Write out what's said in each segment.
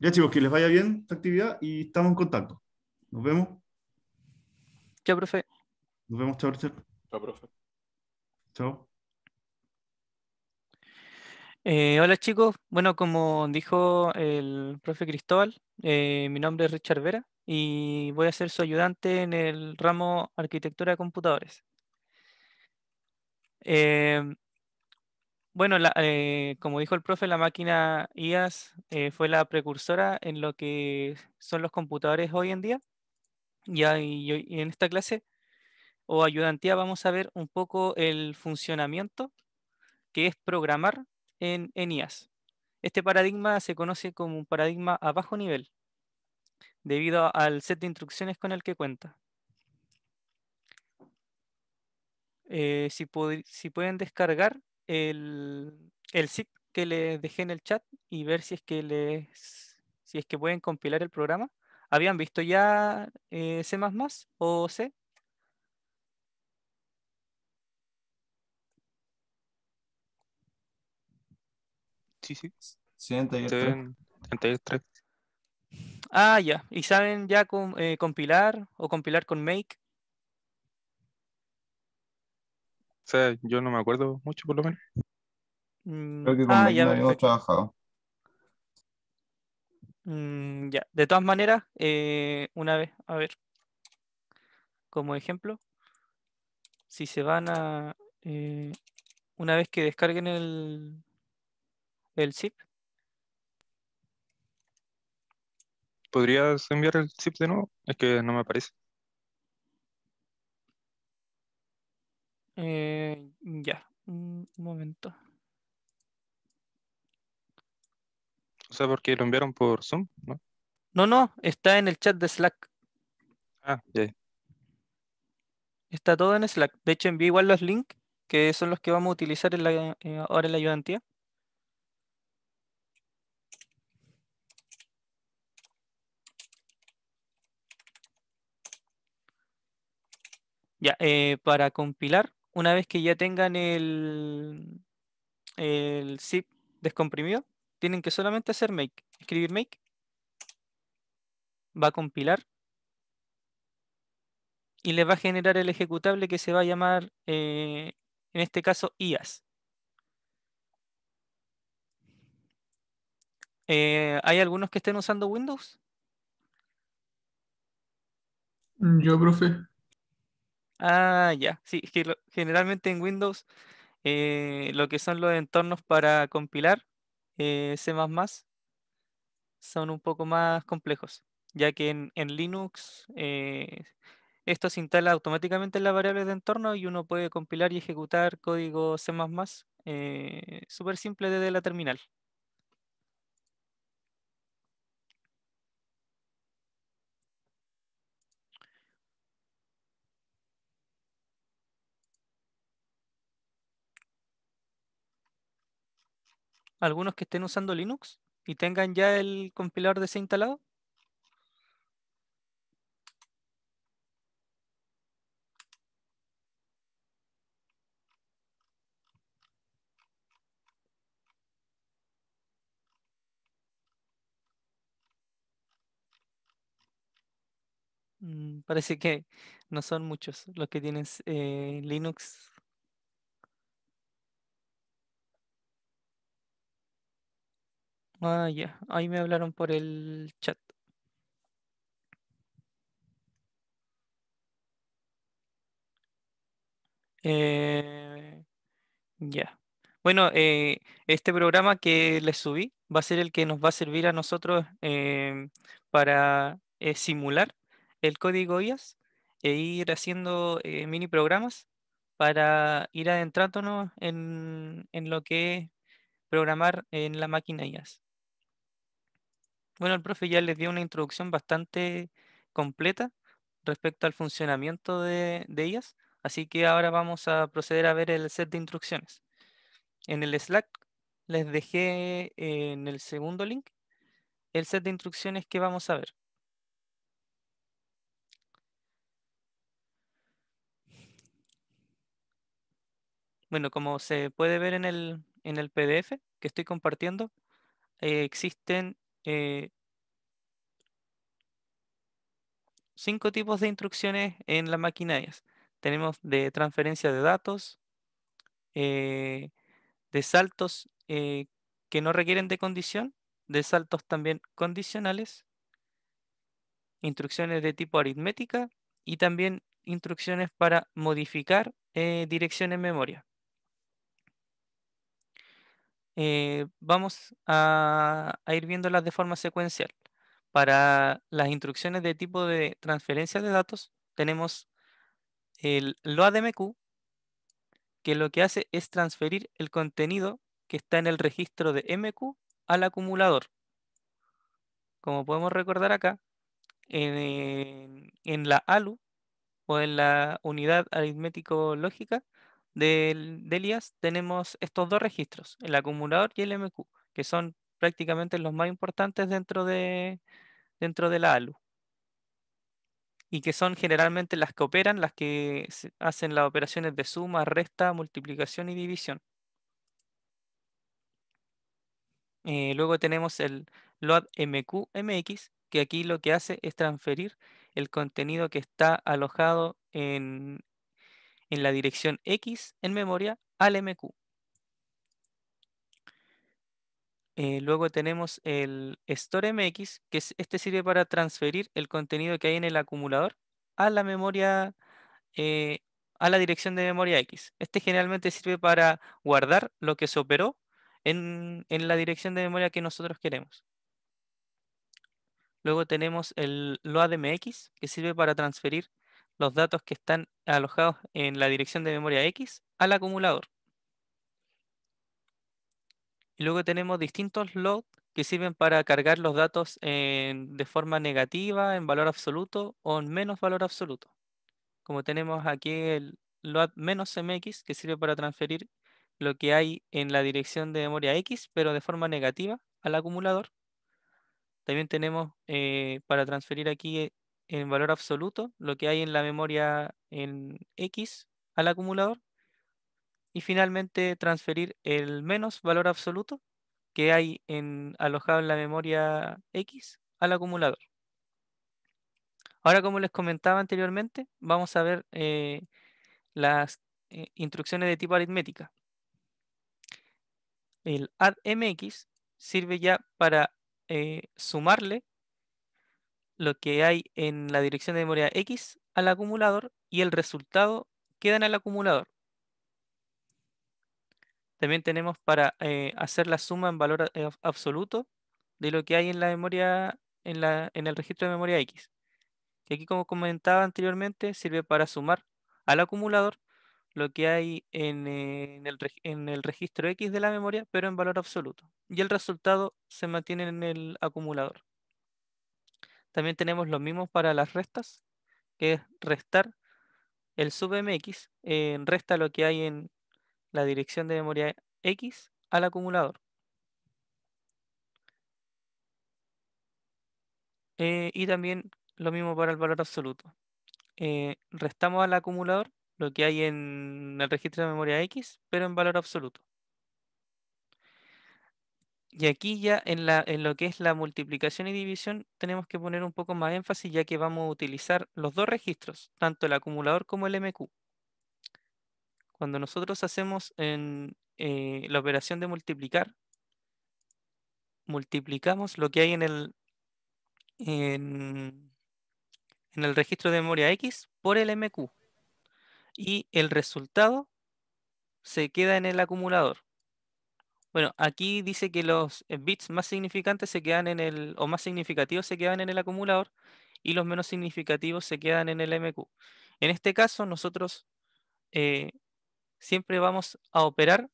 Ya chicos, que les vaya bien esta actividad y estamos en contacto. Nos vemos. Chao, profe. Nos vemos, chao, profe. Chao, profe. Chao. Eh, hola chicos, bueno como dijo el profe Cristóbal, eh, mi nombre es Richard Vera y voy a ser su ayudante en el ramo Arquitectura de Computadores. Eh, bueno, eh, como dijo el profe, la máquina IAS eh, fue la precursora en lo que son los computadores hoy en día. Y, en esta clase o ayudantía vamos a ver un poco el funcionamiento que es programar en, IAS. Este paradigma se conoce como un paradigma a bajo nivel, debido al set de instrucciones con el que cuenta. Eh, si, pueden descargar el, el zip que les dejé en el chat y ver si es que les si es que pueden compilar el programa. ¿Habían visto ya eh, C o C? Sí, sí. Sí, Ah, ya. ¿Y saben ya con, eh, compilar o compilar con Make? O sea, yo no me acuerdo mucho, por lo menos. Mm, Creo que con ah, ya trabajado. Mm, ya, de todas maneras, eh, una vez, a ver, como ejemplo, si se van a, eh, una vez que descarguen el, el zip. ¿Podrías enviar el zip de nuevo? Es que no me aparece. Eh, ya, un momento. O sea, porque lo enviaron por Zoom, ¿no? No, no, está en el chat de Slack. Ah, ya. Está todo en Slack. De hecho, envié igual los links, que son los que vamos a utilizar eh, ahora en la ayudantía. Ya, eh, para compilar, una vez que ya tengan el, el zip descomprimido, tienen que solamente hacer make, escribir make, va a compilar y les va a generar el ejecutable que se va a llamar, eh, en este caso, IAS. Eh, ¿Hay algunos que estén usando Windows? Mm, yo, profe. Ah, ya. Sí, que generalmente en Windows eh, lo que son los entornos para compilar eh, C++ son un poco más complejos, ya que en, Linux eh, esto se instala automáticamente en las variables de entorno y uno puede compilar y ejecutar código C++ súper simple desde la terminal. algunos que estén usando Linux y tengan ya el compilador desinstalado? Mm, parece que no son muchos los que tienen eh, Linux Ah, ya. Ahí me hablaron por el chat. Eh, ya. Bueno, eh, este programa que les subí va a ser el que nos va a servir a nosotros eh, para simular el código IAS e ir haciendo mini programas para ir adentrándonos en, en, lo que es programar en la máquina IAS. Bueno, el profe ya les dio una introducción bastante completa respecto al funcionamiento de, ellas, así que ahora vamos a proceder a ver el set de instrucciones. En el Slack les dejé eh, en el segundo link el set de instrucciones que vamos a ver. Bueno, como se puede ver en el, PDF que estoy compartiendo, eh, existen eh, cinco tipos de instrucciones en las maquinarias. Tenemos de transferencia de datos, eh, de saltos eh, que no requieren de condición, de saltos también condicionales, instrucciones de tipo aritmética y también instrucciones para modificar dirección en memoria. Eh, vamos a, ir viéndolas de forma secuencial. Para las instrucciones de tipo de transferencia de datos, tenemos el LOADMQ, que lo que hace es transferir el contenido que está en el registro de MQ al acumulador. Como podemos recordar acá, en, en la ALU o en la unidad aritmético-lógica, del, del tenemos estos dos registros, el acumulador y el MQ, que son prácticamente los más importantes dentro de, dentro de la ALU. Y que son generalmente las que operan, las que hacen las operaciones de suma, resta, multiplicación y división. Eh, luego tenemos el load MQMX, que aquí lo que hace es transferir el contenido que está alojado en, en la dirección X en memoria al MQ. Eh, luego tenemos el store mx que este sirve para transferir el contenido que hay en el acumulador a la memoria, eh, a la dirección de memoria X. Este generalmente sirve para guardar lo que se operó en, en la dirección de memoria que nosotros queremos. Luego tenemos el LoadMX, que sirve para transferir los datos que están alojados en la dirección de memoria X al acumulador. Y luego tenemos distintos loads que sirven para cargar los datos de forma negativa, en valor absoluto o en menos valor absoluto. Como tenemos aquí el load menos MX, que sirve para transferir lo que hay en la dirección de memoria X, pero de forma negativa al acumulador. También tenemos eh, para transferir aquí en valor absoluto lo que hay en la memoria en X al acumulador. Y finalmente transferir el menos valor absoluto que hay en, alojado en la memoria X al acumulador. Ahora, como les comentaba anteriormente, vamos a ver eh, las eh, instrucciones de tipo aritmética. El addMX mx sirve ya para eh, sumarle lo que hay en la dirección de memoria X al acumulador y el resultado queda en el acumulador. También tenemos para eh, hacer la suma en valor eh, absoluto de lo que hay en la memoria, en, el registro de memoria X. Que aquí, como comentaba anteriormente, sirve para sumar al acumulador lo que hay en, eh, en el registro X de la memoria, pero en valor absoluto. Y el resultado se mantiene en el acumulador. También tenemos lo mismo para las restas, que es restar el submx, en eh, resta lo que hay en la dirección de memoria x al acumulador. Eh, y también lo mismo para el valor absoluto. Eh, restamos al acumulador lo que hay en el registro de memoria X, pero en valor absoluto. Y aquí ya en, lo que es la multiplicación y división tenemos que poner un poco más énfasis ya que vamos a utilizar los dos registros, tanto el acumulador como el MQ. Cuando nosotros hacemos eh, la operación de multiplicar, multiplicamos lo que hay en el, en el registro de memoria X por el MQ y el resultado se queda en el acumulador. Bueno, aquí dice que los eh, bits más significantes se quedan en el, o más significativos se quedan en el acumulador y los menos significativos se quedan en el MQ. En este caso, nosotros eh, siempre vamos a operar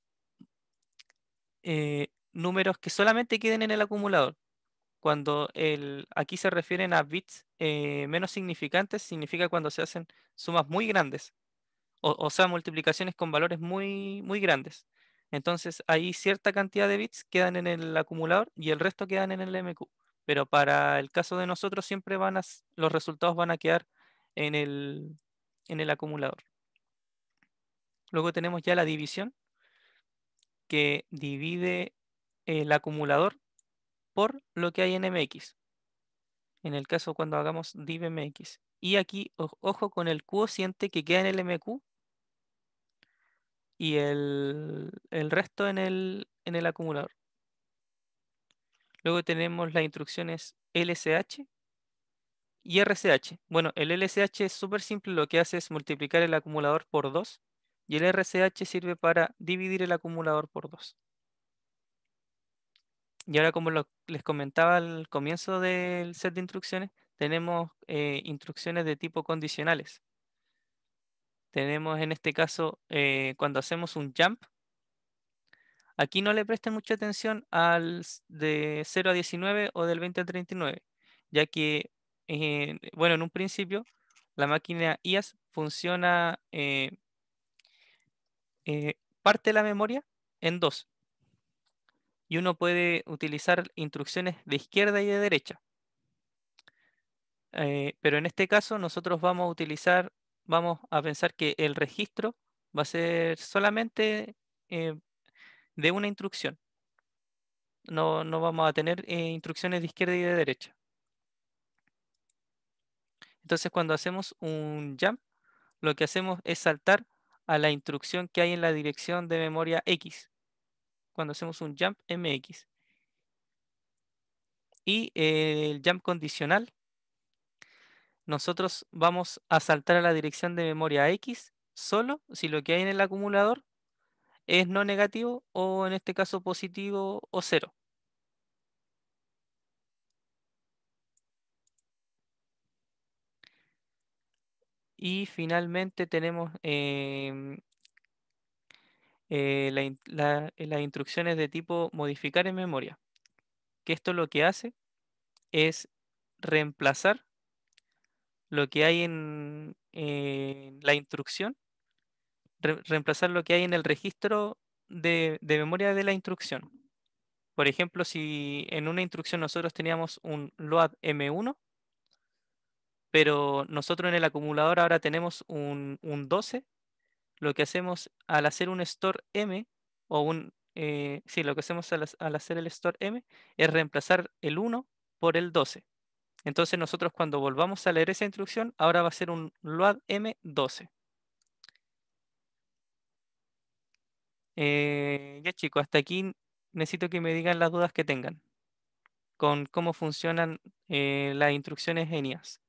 eh, números que solamente queden en el acumulador. Cuando aquí se refieren a bits menos significantes, significa cuando se hacen sumas muy grandes, o, o sea, multiplicaciones con valores muy, muy grandes. Entonces hay cierta cantidad de bits quedan en el acumulador y el resto quedan en el MQ. Pero para el caso de nosotros siempre van a, los resultados van a quedar en el, en el acumulador. Luego tenemos ya la división que divide el acumulador por lo que hay en MX. En el caso cuando hagamos div MX. Y aquí, ojo con el cociente que queda en el MQ, y el, resto en el, acumulador. Luego tenemos las instrucciones LSH y RCH. Bueno, el LSH es súper simple, lo que hace es multiplicar el acumulador por 2 y el RCH sirve para dividir el acumulador por 2. Y ahora como les comentaba al comienzo del set de instrucciones, tenemos eh, instrucciones de tipo condicionales. Tenemos en este caso, eh, cuando hacemos un jump, aquí no le presten mucha atención al de 0 a 19 o del 20 a 39, ya que, eh, bueno, en un principio la máquina IAS funciona eh, parte la memoria en dos. Y uno puede utilizar instrucciones de izquierda y de derecha. pero en este caso nosotros vamos a utilizar vamos a pensar que el registro va a ser solamente eh, de una instrucción. No, vamos a tener eh, instrucciones de izquierda y de derecha. Entonces cuando hacemos un jump, lo que hacemos es saltar a la instrucción que hay en la dirección de memoria X. Cuando hacemos un jump MX. Y eh, el jump condicional nosotros vamos a saltar a la dirección de memoria X solo si lo que hay en el acumulador es no negativo o en este caso positivo o cero. Y finalmente tenemos em, eh, eh, las instrucciones de tipo modificar en memoria, que esto lo que hace es reemplazar lo que hay en, la instrucción, reemplazar lo que hay en el registro de, memoria de la instrucción. Por ejemplo, si en una instrucción nosotros teníamos un load M1, pero nosotros en el acumulador ahora tenemos un, 12, lo que hacemos al hacer un store M, o un, eh, sí, lo que hacemos al hacer el store M es reemplazar el 1 por el 12. Entonces nosotros cuando volvamos a leer esa instrucción, ahora va a ser un load M12. Eh, ya chicos, hasta aquí necesito que me digan las dudas que tengan con cómo funcionan eh, las instrucciones genias.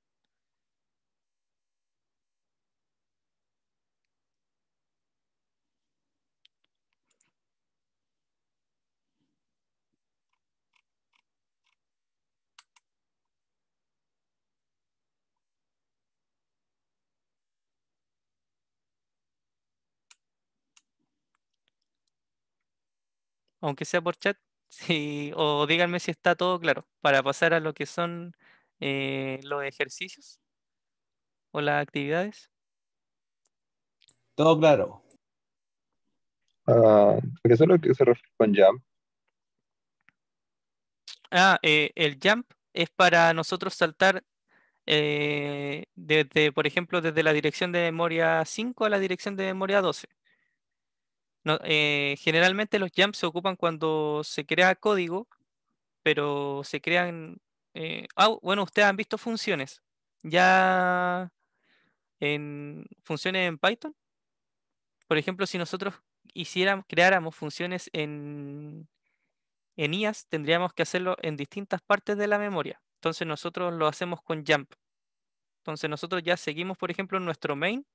aunque sea por chat, o díganme si está todo claro, para pasar a lo que son eh, los ejercicios o las actividades. Todo claro. Ah, qué es lo que se refiere con jump? Ah, eh, el jump es para nosotros saltar eh, desde, por ejemplo, desde la dirección de memoria 5 a la dirección de memoria 12. Eh, generalmente los jumps se ocupan cuando se crea código, pero se crean... ah, bueno, ustedes han visto funciones. Ya en funciones en Python. Por ejemplo, si nosotros hiciéramos, creáramos funciones en, en IAS, tendríamos que hacerlo en distintas partes de la memoria. Entonces nosotros lo hacemos con jump. Entonces nosotros ya seguimos, por ejemplo, nuestro main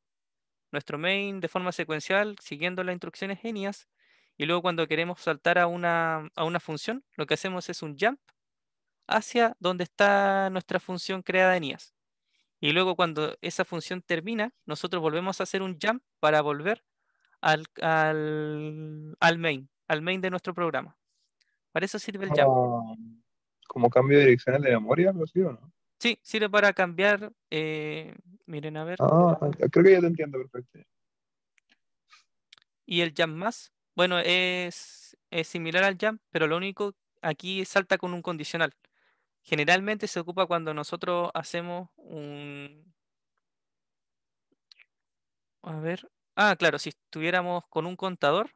nuestro main de forma secuencial, siguiendo las instrucciones genias, y luego cuando queremos saltar a una, a una función, lo que hacemos es un jump hacia donde está nuestra función creada en IAS. Y luego cuando esa función termina, nosotros volvemos a hacer un jump para volver al, al, main, al main de nuestro programa. Para eso sirve el jump. Como, cambio de direccional de memoria, o no? Sí, sirve para cambiar. Eh, miren, a ver. Ah, creo que ya te entiendo perfecto. Y el jump más, bueno, es, similar al jam pero lo único aquí salta con un condicional. Generalmente se ocupa cuando nosotros hacemos un. A ver. Ah, claro, si estuviéramos con un contador,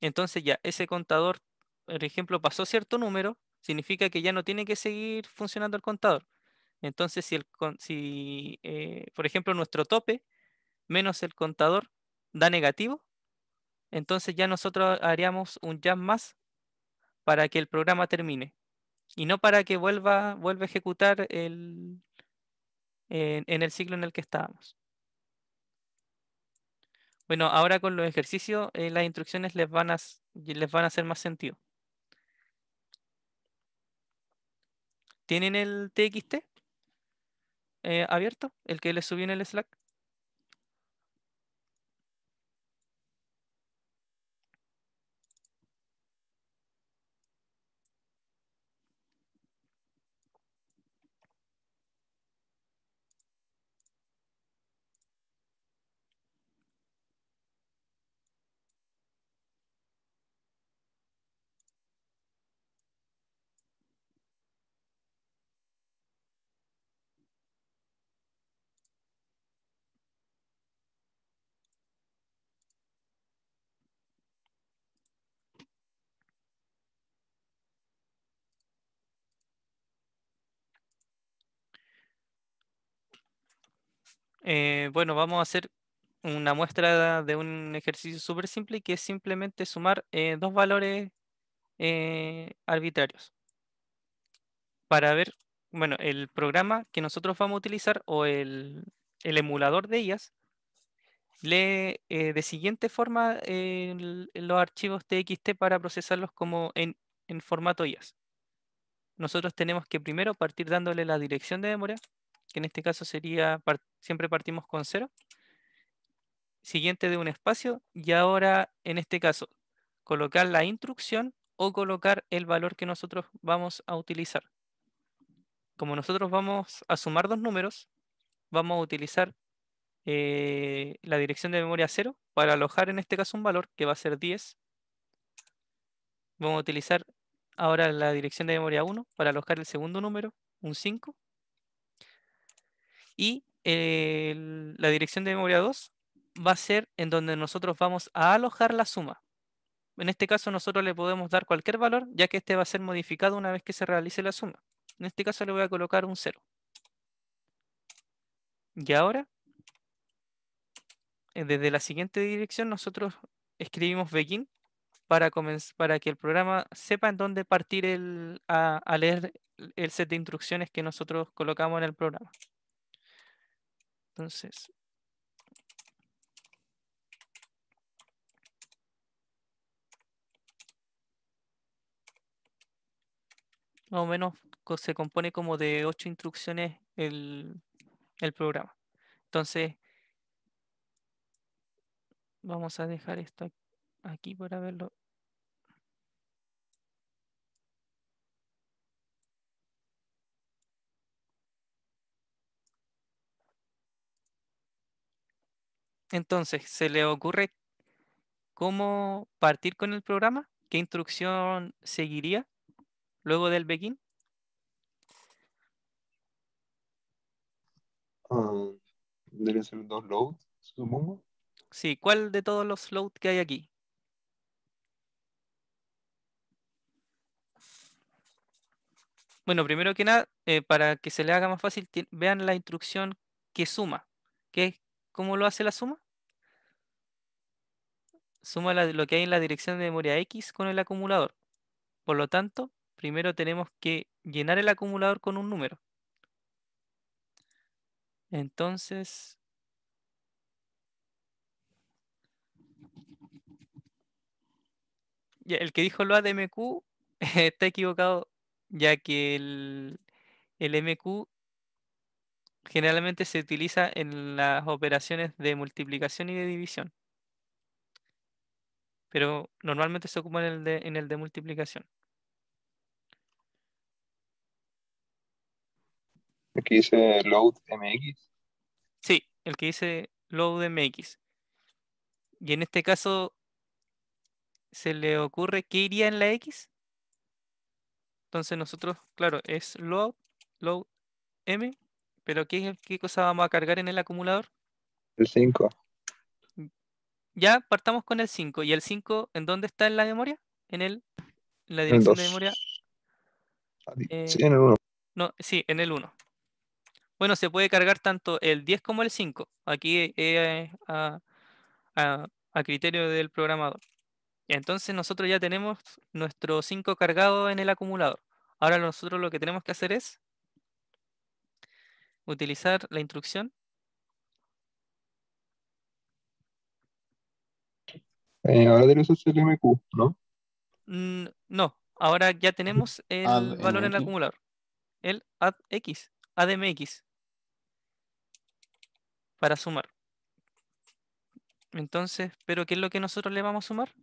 entonces ya ese contador, por ejemplo, pasó cierto número, significa que ya no tiene que seguir funcionando el contador entonces, si, si eh, por ejemplo, nuestro tope menos el contador da negativo, entonces ya nosotros haríamos un jump más para que el programa termine y no para que vuelva, a ejecutar el, en, el ciclo en el que estábamos. Bueno, ahora con los ejercicios, eh, las instrucciones les van, a, les van a hacer más sentido. ¿Tienen el TXT? Eh, abierto, el que le subí en el Slack. Eh, bueno, vamos a hacer una muestra de un ejercicio súper simple que es simplemente sumar eh, dos valores eh, arbitrarios. Para ver, bueno, el programa que nosotros vamos a utilizar o el, emulador de IAS lee de siguiente forma los archivos TXT para procesarlos como en, en formato IAS. Nosotros tenemos que primero partir dándole la dirección de memoria que en este caso sería, siempre partimos con 0. Siguiente de un espacio, y ahora en este caso, colocar la instrucción o colocar el valor que nosotros vamos a utilizar. Como nosotros vamos a sumar dos números, vamos a utilizar eh, la dirección de memoria 0 para alojar en este caso un valor que va a ser 10. Vamos a utilizar ahora la dirección de memoria 1 para alojar el segundo número, un 5, y eh, la dirección de memoria 2 va a ser en donde nosotros vamos a alojar la suma. En este caso nosotros le podemos dar cualquier valor, ya que este va a ser modificado una vez que se realice la suma. En este caso le voy a colocar un 0. Y ahora, eh, desde la siguiente dirección nosotros escribimos begin para, para que el programa sepa en dónde partir a leer el set de instrucciones que nosotros colocamos en el programa. Entonces, más o menos se compone como de ocho instrucciones el, el programa. Entonces, vamos a dejar esto aquí para verlo Entonces, ¿se le ocurre cómo partir con el programa? ¿Qué instrucción seguiría luego del begin? Ah, ¿Debe ser dos loads, supongo. Sí, ¿cuál de todos los loads que hay aquí? Bueno, primero que nada, eh, para que se le haga más fácil, vean la instrucción que suma, que es ¿Cómo lo hace la suma? Suma lo que hay en la dirección de memoria X con el acumulador. Por lo tanto, primero tenemos que llenar el acumulador con un número. Entonces... El que dijo lo ADMQ está equivocado, ya que el MQ generalmente se utiliza en las operaciones de multiplicación y de división. Pero normalmente se ocupa en el de, multiplicación. ¿El que dice load mx? Sí, el que dice load mx. Y en este caso, ¿se le ocurre qué iría en la x? Entonces nosotros, claro, es load, load m ¿Pero qué, qué cosa vamos a cargar en el acumulador? El 5. Ya, partamos con el 5. ¿Y el 5 en dónde está en la memoria? En el en la dirección de memoria. Ah, eh, sí, en el 1. No, sí, en el 1. Bueno, se puede cargar tanto el 10 como el 5. Aquí eh, a, criterio del programador. Entonces nosotros ya tenemos nuestro 5 cargado en el acumulador. Ahora nosotros lo que tenemos que hacer es utilizar la instrucción? Eh, ahora tenemos el ¿no? Mm, no, ahora ya tenemos el valor en el acumulador. El ADX, ADMX. Para sumar. Entonces, ¿pero qué es lo que nosotros le vamos a sumar?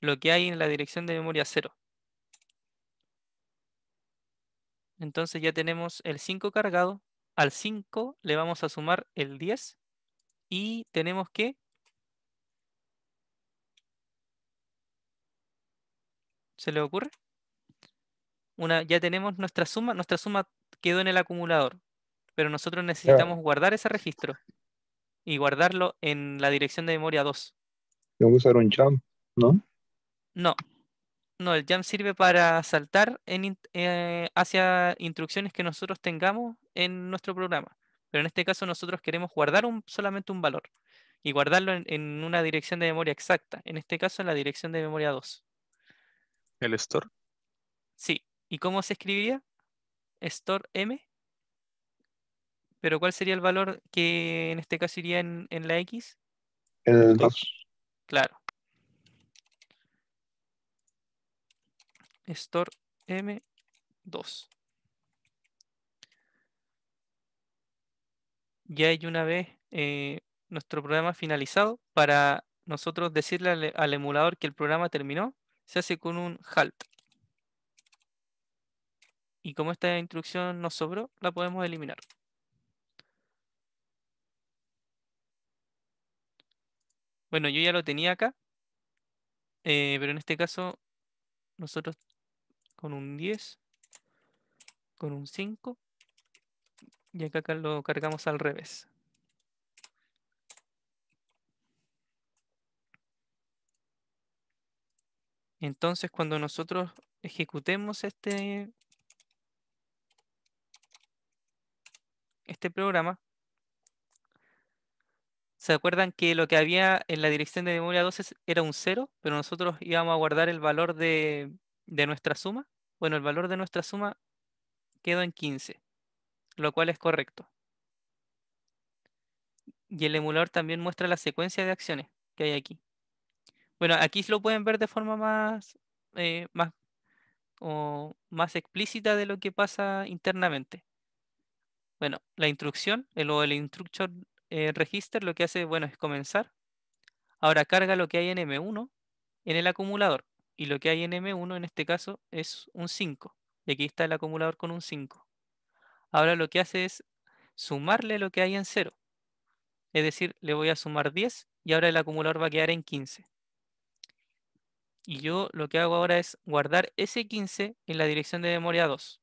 Lo que hay en la dirección de memoria 0. Entonces ya tenemos el 5 cargado al 5 le vamos a sumar el 10 y tenemos que ¿Se le ocurre? Una, ya tenemos nuestra suma, nuestra suma quedó en el acumulador, pero nosotros necesitamos guardar ese registro y guardarlo en la dirección de memoria 2. Tengo que usar un jump, ¿no? No, no, el jam sirve para saltar eh, hacia instrucciones que nosotros tengamos en nuestro programa. Pero en este caso nosotros queremos guardar solamente un valor y guardarlo en, una dirección de memoria exacta. En este caso en la dirección de memoria 2. ¿El store? Sí. ¿Y cómo se escribiría? Store M. ¿Pero cuál sería el valor que en este caso iría en, la X? El 2. Claro. store m2. Ya hay una vez eh, nuestro programa finalizado. Para nosotros decirle al, emulador que el programa terminó, se hace con un halt. Y como esta instrucción nos sobró, la podemos eliminar. Bueno, yo ya lo tenía acá, eh, pero en este caso nosotros con un 10, con un 5. Y acá lo cargamos al revés. Entonces, cuando nosotros ejecutemos este, este programa, ¿se acuerdan que lo que había en la dirección de memoria 12 era un 0? Pero nosotros íbamos a guardar el valor de de nuestra suma, bueno, el valor de nuestra suma quedó en 15, lo cual es correcto. Y el emulador también muestra la secuencia de acciones que hay aquí. Bueno, aquí lo pueden ver de forma más, eh, más, o más explícita de lo que pasa internamente. Bueno, la instrucción, el, el instruction eh, register lo que hace, bueno, es comenzar. Ahora carga lo que hay en M1 en el acumulador y lo que hay en M1 en este caso es un 5. Y aquí está el acumulador con un 5. Ahora lo que hace es sumarle lo que hay en 0. Es decir, le voy a sumar 10 y ahora el acumulador va a quedar en 15. Y yo lo que hago ahora es guardar ese 15 en la dirección de memoria 2.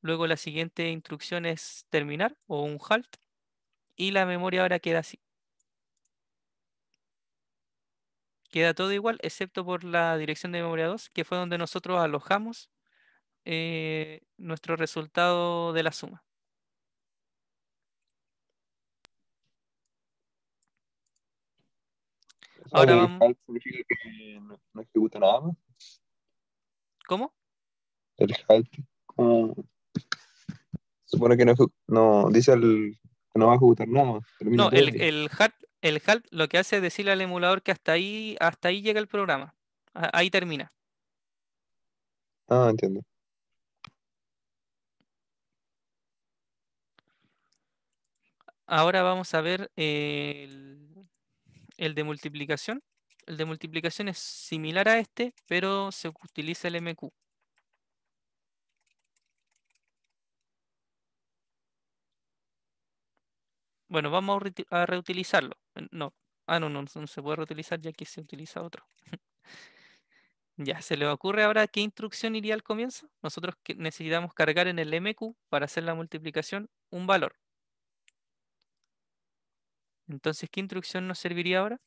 Luego la siguiente instrucción es terminar o un halt y la memoria ahora queda así. queda todo igual, excepto por la dirección de memoria 2, que fue donde nosotros alojamos eh, nuestro resultado de la suma. Ah, Ahora vamos... significa que no, ejecuta nada más. ¿Cómo? El halt, Supone que no, no dice el, que no va a ejecutar nada más. No, el, el, hat el halt lo que hace es decirle al emulador que hasta ahí, hasta ahí llega el programa. Ahí termina. Ah, entiendo. Ahora vamos a ver eh, el, el de multiplicación. El de multiplicación es similar a este, pero se utiliza el MQ. Bueno, vamos a reutilizarlo. Eh, no, ah, no, no, no se puede reutilizar ya que se utiliza otro. ya, ¿se le ocurre ahora qué instrucción iría al comienzo? Nosotros necesitamos cargar en el MQ para hacer la multiplicación un valor. Entonces, ¿qué instrucción nos serviría ahora?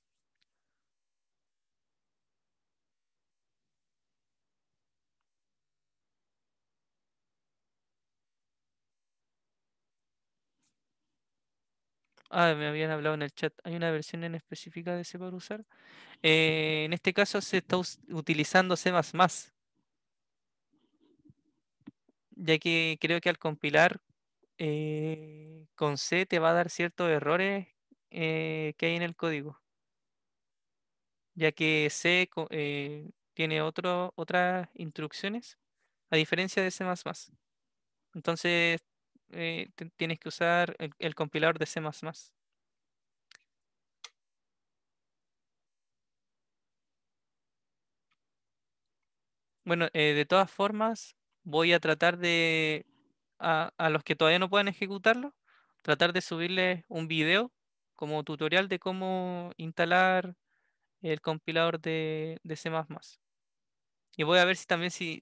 Ah, me habían hablado en el chat. ¿Hay una versión en específica de C para usar? Eh, en este caso se está utilizando C++. Ya que creo que al compilar eh, con C te va a dar ciertos errores eh, que hay en el código. Ya que C tiene otro, otras instrucciones, a diferencia de C++. Entonces eh, tienes que usar el, compilador de C++. Bueno, eh, de todas formas, voy a tratar de, a, los que todavía no puedan ejecutarlo, tratar de subirles un video como tutorial de cómo instalar el compilador de, de C++. Y voy a ver si también si,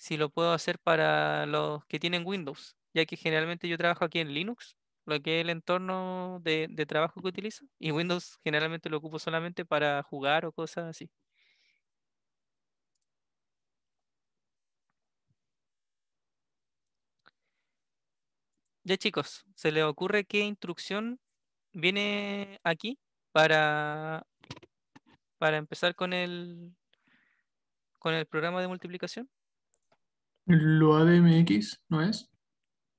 si lo puedo hacer para los que tienen Windows, ya que generalmente yo trabajo aquí en Linux, lo que es el entorno de, trabajo que utilizo, y Windows generalmente lo ocupo solamente para jugar o cosas así. Ya chicos, ¿se les ocurre qué instrucción viene aquí para, para empezar con el, con el programa de multiplicación? ¿Lo ADMX no es?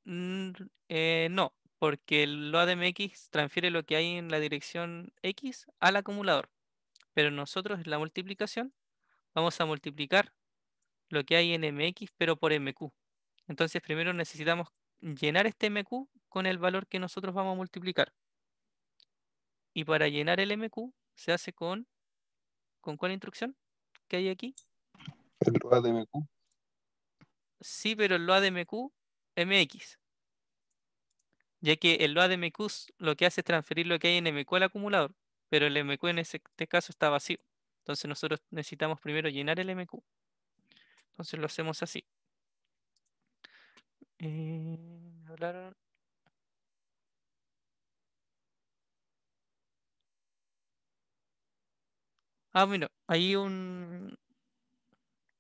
Mm, eh, no, porque lo ADMX transfiere lo que hay en la dirección X al acumulador. Pero nosotros en la multiplicación vamos a multiplicar lo que hay en MX, pero por MQ. Entonces primero necesitamos llenar este MQ con el valor que nosotros vamos a multiplicar. Y para llenar el MQ se hace con... ¿Con cuál instrucción que hay aquí? El ADMQ sí, pero el LoadMQ MX. Ya que el LoadMQ lo que hace es transferir lo que hay en MQ al acumulador, pero el MQ en este caso está vacío. Entonces nosotros necesitamos primero llenar el MQ. Entonces lo hacemos así. Eh, hablaron. Ah, bueno, ahí un,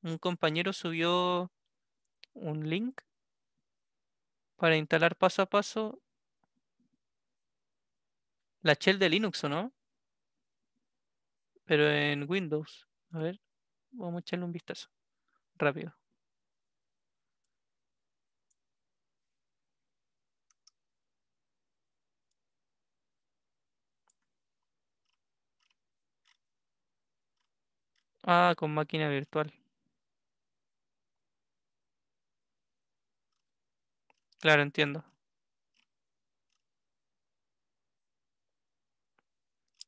un compañero subió un link para instalar paso a paso la shell de Linux, ¿o no? Pero en Windows. A ver, vamos a echarle un vistazo. Rápido. Ah, con máquina virtual. Claro, entiendo.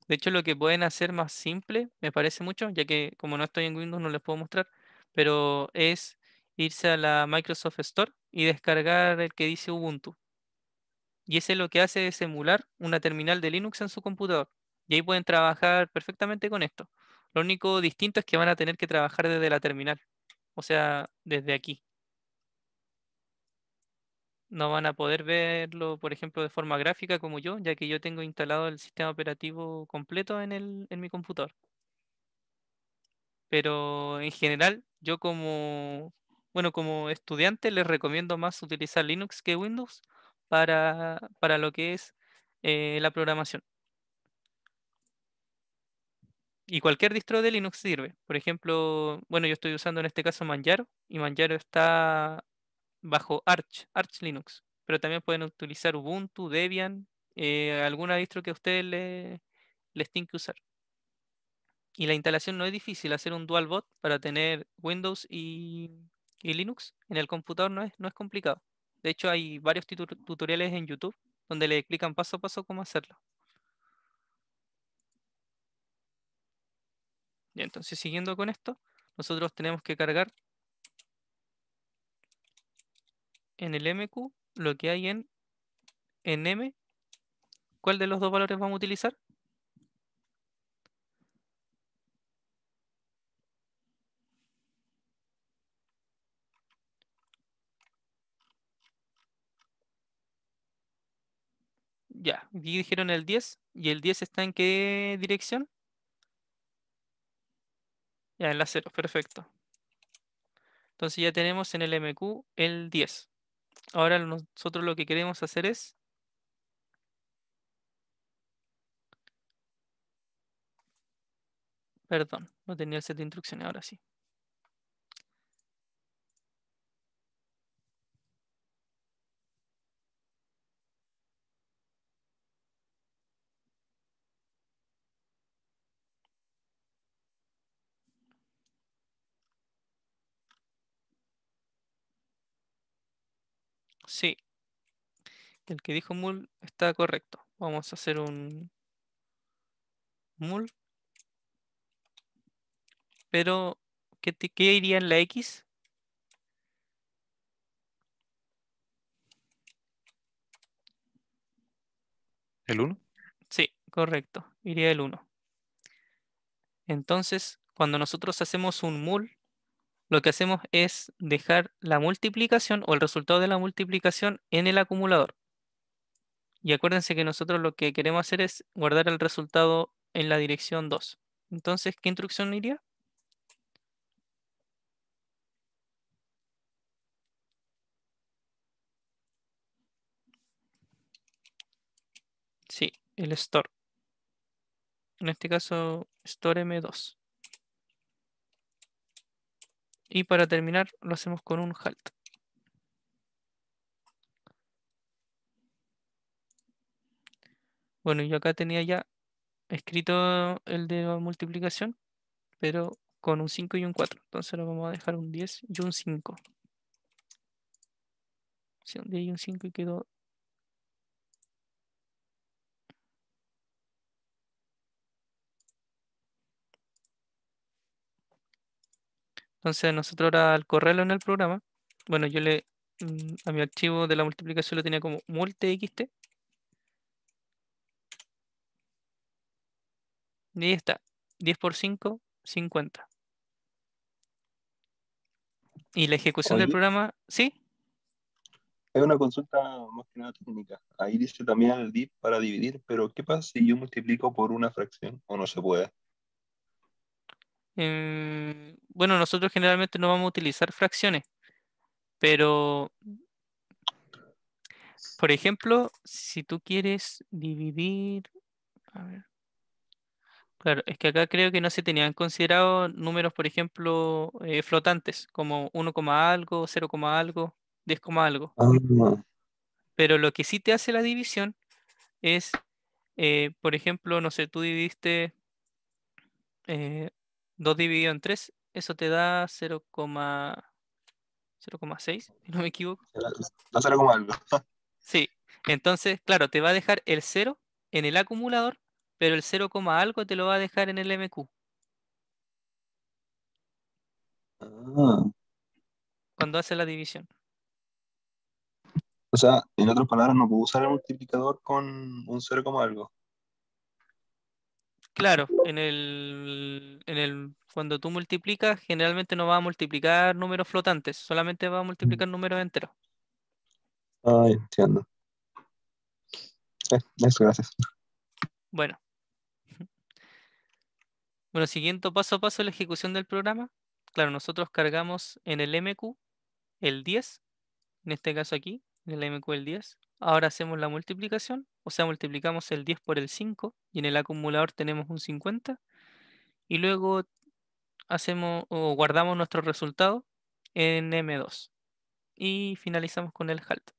De hecho, lo que pueden hacer más simple, me parece mucho, ya que como no estoy en Windows no les puedo mostrar, pero es irse a la Microsoft Store y descargar el que dice Ubuntu. Y ese lo que hace es emular una terminal de Linux en su computador. Y ahí pueden trabajar perfectamente con esto. Lo único distinto es que van a tener que trabajar desde la terminal, o sea, desde aquí no van a poder verlo, por ejemplo, de forma gráfica como yo, ya que yo tengo instalado el sistema operativo completo en, mi computador. Pero en general, yo como, bueno, como estudiante les recomiendo más utilizar Linux que Windows para, lo que es eh, la programación. Y cualquier distro de Linux sirve. Por ejemplo, bueno, yo estoy usando en este caso Manjaro y Manjaro está bajo Arch, Arch Linux. Pero también pueden utilizar Ubuntu, Debian, eh, alguna distro que a ustedes les tenga que usar. Y la instalación no es difícil, hacer un dual bot para tener Windows y, Linux en el computador no es, no es complicado. De hecho, hay varios tutoriales en YouTube donde le explican paso a paso cómo hacerlo. Y entonces, siguiendo con esto, nosotros tenemos que cargar en el MQ, lo que hay en, en M, ¿cuál de los dos valores vamos a utilizar? Ya, dijeron el 10. ¿Y el 10 está en qué dirección? Ya, en la 0, perfecto. Entonces ya tenemos en el MQ el 10. Ahora nosotros lo que queremos hacer es Perdón, no tenía el set de instrucciones, ahora sí. Sí. El que dijo mul está correcto. Vamos a hacer un mul. Pero, ¿qué, qué iría en la X? ¿El 1? Sí, correcto. Iría el 1. Entonces, cuando nosotros hacemos un mul, lo que hacemos es dejar la multiplicación o el resultado de la multiplicación en el acumulador. Y acuérdense que nosotros lo que queremos hacer es guardar el resultado en la dirección 2. Entonces, ¿qué instrucción iría? Sí, el store. En este caso, store M2. Y para terminar lo hacemos con un halt. Bueno, yo acá tenía ya escrito el de multiplicación, pero con un 5 y un 4. Entonces lo vamos a dejar un 10 y un 5. Si un 10 y un 5 y quedó Entonces nosotros ahora al correrlo en el programa, bueno, yo le mm, a mi archivo de la multiplicación lo tenía como multxt. Y ahí está, 10 por 5, 50. Y la ejecución del programa, ¿sí? Es una consulta más que nada técnica. Ahí dice también el div para dividir, pero ¿qué pasa si yo multiplico por una fracción o no se puede? bueno, nosotros generalmente no vamos a utilizar fracciones, pero, por ejemplo, si tú quieres dividir, a ver, claro, es que acá creo que no se tenían considerado números, por ejemplo, eh, flotantes, como 1, algo, 0, algo, 10, algo. Ah, pero lo que sí te hace la división es, eh, por ejemplo, no sé, tú dividiste eh, 2 dividido en 3, eso te da 0,6, si no me equivoco. Da 0, algo. Sí, entonces, claro, te va a dejar el 0 en el acumulador, pero el 0, algo te lo va a dejar en el MQ. Ah. Cuando hace la división. O sea, en otras palabras, no puedo usar el multiplicador con un 0, algo. Claro, en el, en el, cuando tú multiplicas, generalmente no va a multiplicar números flotantes, solamente va a mm. multiplicar números enteros. Ah, entiendo. Eh, gracias. Bueno. Bueno, siguiente paso a paso la ejecución del programa. Claro, nosotros cargamos en el MQ el 10, en este caso aquí, en el MQ el 10. Ahora hacemos la multiplicación, o sea, multiplicamos el 10 por el 5 y en el acumulador tenemos un 50. Y luego hacemos o guardamos nuestro resultado en M2. Y finalizamos con el halt.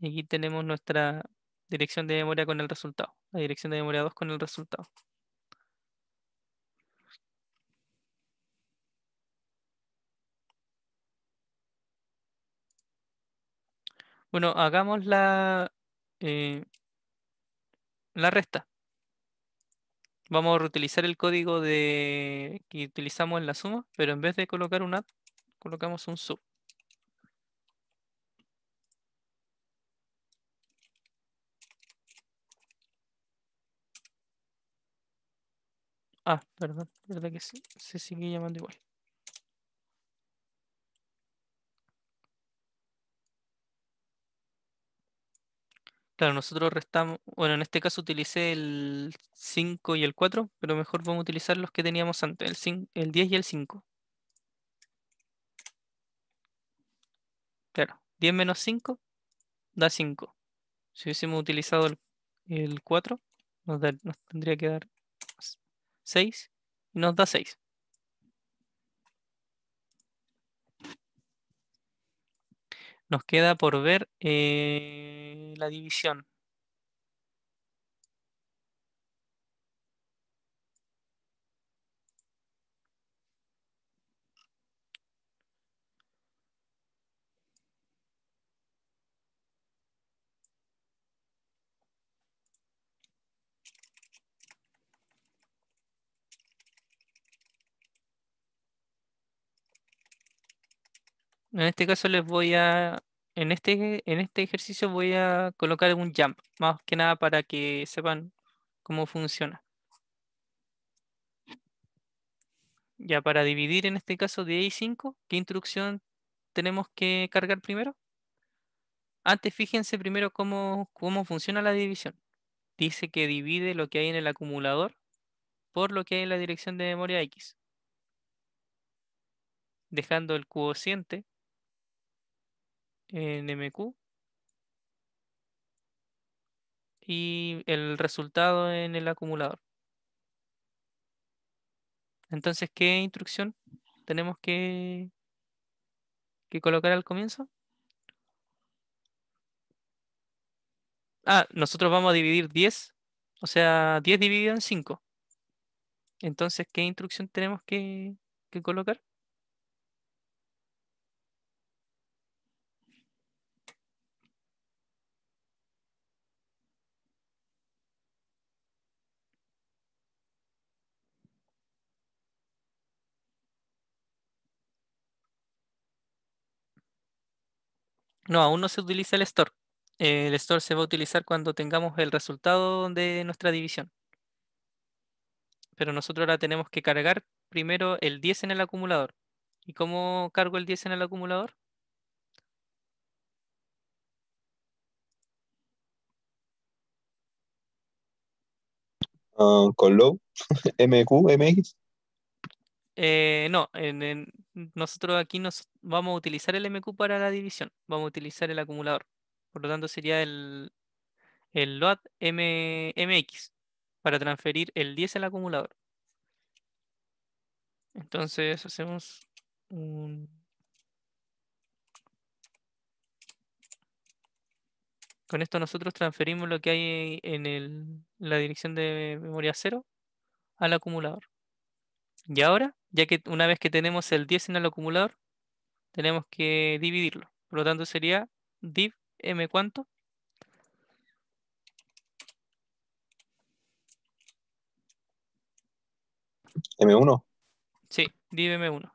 Y aquí tenemos nuestra dirección de memoria con el resultado, la dirección de memoria 2 con el resultado. Bueno, hagamos la, eh, la resta. Vamos a reutilizar el código de, que utilizamos en la suma, pero en vez de colocar un add, colocamos un sub. Ah, perdón, verdad que se sigue llamando igual. Claro, nosotros restamos, bueno, en este caso utilicé el 5 y el 4, pero mejor vamos a utilizar los que teníamos antes, el, el 10 y el 5. Claro, 10 menos 5 da 5. Si hubiésemos utilizado el, 4, nos, tendría que dar 6 y nos da 6. Nos queda por ver... Eh, eh, la división. En este caso les voy a en este, en este ejercicio voy a colocar un jump, más que nada para que sepan cómo funciona. Ya para dividir en este caso de y 5 ¿qué instrucción tenemos que cargar primero? Antes fíjense primero cómo, cómo funciona la división. Dice que divide lo que hay en el acumulador por lo que hay en la dirección de memoria X. Dejando el cociente en MQ Y el resultado en el acumulador. Entonces, ¿qué instrucción tenemos que, que colocar al comienzo? Ah, nosotros vamos a dividir 10, o sea, 10 dividido en 5. Entonces, ¿qué instrucción tenemos que, que colocar? No, aún no se utiliza el store. El store se va a utilizar cuando tengamos el resultado de nuestra división. Pero nosotros ahora tenemos que cargar primero el 10 en el acumulador. ¿Y cómo cargo el 10 en el acumulador? Ah, con low, MQ, MX. Eh, no, nosotros aquí nos vamos a utilizar el MQ para la división, vamos a utilizar el acumulador. Por lo tanto, sería el, el load M, MX para transferir el 10 al acumulador. Entonces hacemos un... Con esto nosotros transferimos lo que hay en la dirección de memoria 0 al acumulador. Y ahora ya que una vez que tenemos el 10 en el acumulador, tenemos que dividirlo. Por lo tanto, sería div m cuánto. M1. Sí, div M1.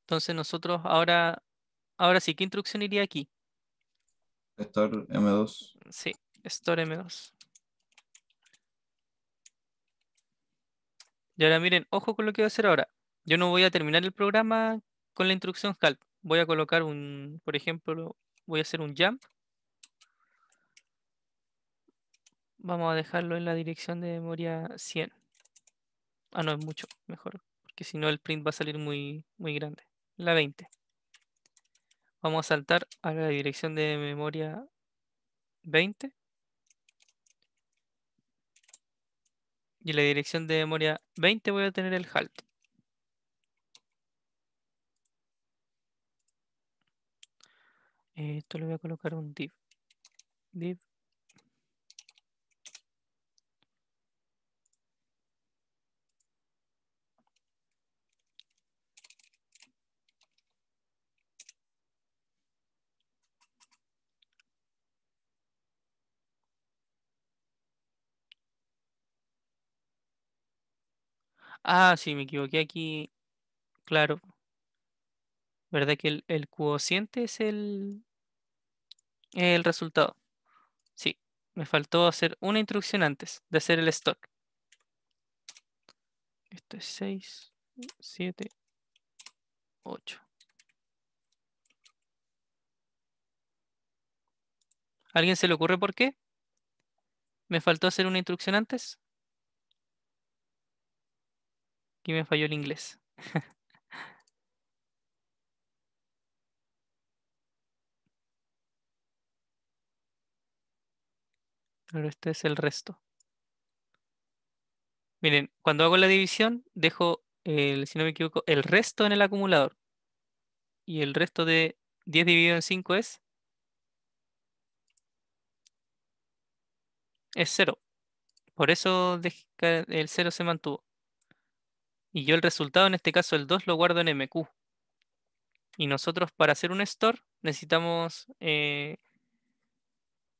Entonces nosotros ahora, ahora sí, ¿qué instrucción iría aquí? Estar M2. Sí. Store M2. Y ahora miren, ojo con lo que voy a hacer ahora. Yo no voy a terminar el programa con la instrucción scalp Voy a colocar un, por ejemplo, voy a hacer un jump. Vamos a dejarlo en la dirección de memoria 100. Ah, no, es mucho, mejor. Porque si no el print va a salir muy, muy grande. La 20. Vamos a saltar a la dirección de memoria 20. Y la dirección de memoria 20 voy a tener el halt. Esto le voy a colocar un div. Div Ah, sí, me equivoqué aquí. Claro. ¿Verdad que el, cociente es el, el resultado? Sí, me faltó hacer una instrucción antes de hacer el stock. Esto es 6, 7, 8. ¿Alguien se le ocurre por qué? ¿Me faltó hacer una instrucción antes? Aquí me falló el inglés. Pero este es el resto. Miren, cuando hago la división, dejo, el, si no me equivoco, el resto en el acumulador. Y el resto de 10 dividido en 5 es... Es 0. Por eso el 0 se mantuvo. Y yo el resultado, en este caso el 2, lo guardo en MQ. Y nosotros para hacer un store necesitamos, eh,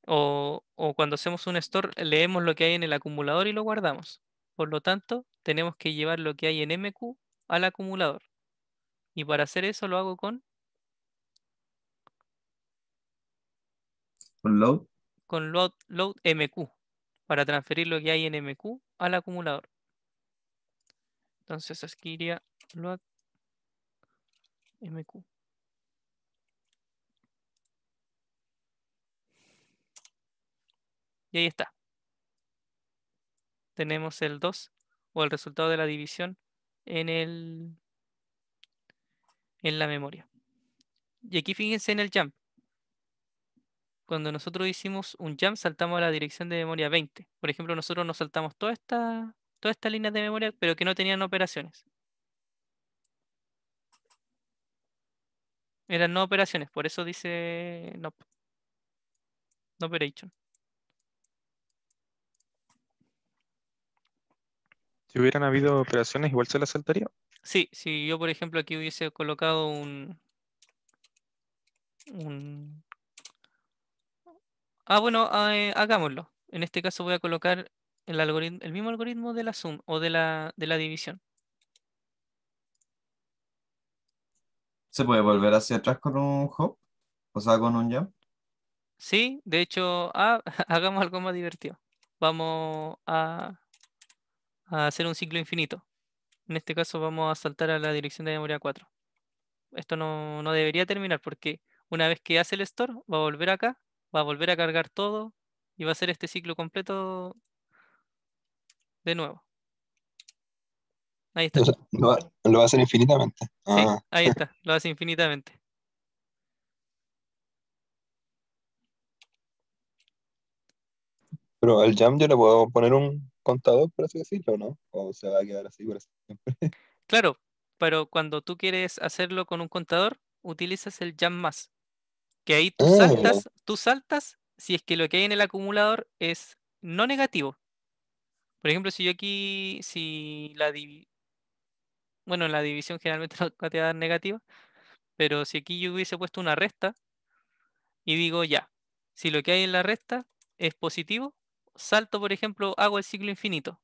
o, cuando hacemos un store, leemos lo que hay en el acumulador y lo guardamos. Por lo tanto, tenemos que llevar lo que hay en MQ al acumulador. Y para hacer eso lo hago con... Con load. Con load MQ, para transferir lo que hay en MQ al acumulador. Entonces aquí iría load mq. Y ahí está. Tenemos el 2 o el resultado de la división en, el, en la memoria. Y aquí fíjense en el jump. Cuando nosotros hicimos un jump, saltamos a la dirección de memoria 20. Por ejemplo, nosotros nos saltamos toda esta, esta estas líneas de memoria, pero que no tenían operaciones. Eran no operaciones, por eso dice no, no operation. Si hubieran habido operaciones, igual se las saltaría. Sí, si yo, por ejemplo, aquí hubiese colocado un, Ah, bueno, ah, eh, hagámoslo. En este caso voy a colocar el, mismo algoritmo de la sum o de la, división. ¿Se puede volver hacia atrás con un hop? O sea, con un jump. Sí, de hecho, ah, hagamos algo más divertido. Vamos a, hacer un ciclo infinito. En este caso vamos a saltar a la dirección de memoria 4. Esto no, no debería terminar porque una vez que hace el store, va a volver acá, va a volver a cargar todo y va a hacer este ciclo completo de nuevo. Ahí está. Lo, va a hacer infinitamente. Ah. ahí está, lo hace infinitamente. Pero al jam yo le puedo poner un contador, por así decirlo, ¿no? O se va a quedar así por siempre. Claro, pero cuando tú quieres hacerlo con un contador, utilizas el jam más. Que ahí tú ah. saltas, tú saltas si es que lo que hay en el acumulador es no negativo, por ejemplo, si yo aquí, si la bueno, la división generalmente la te va a dar negativa, pero si aquí yo hubiese puesto una resta y digo ya, si lo que hay en la resta es positivo, salto, por ejemplo, hago el ciclo infinito,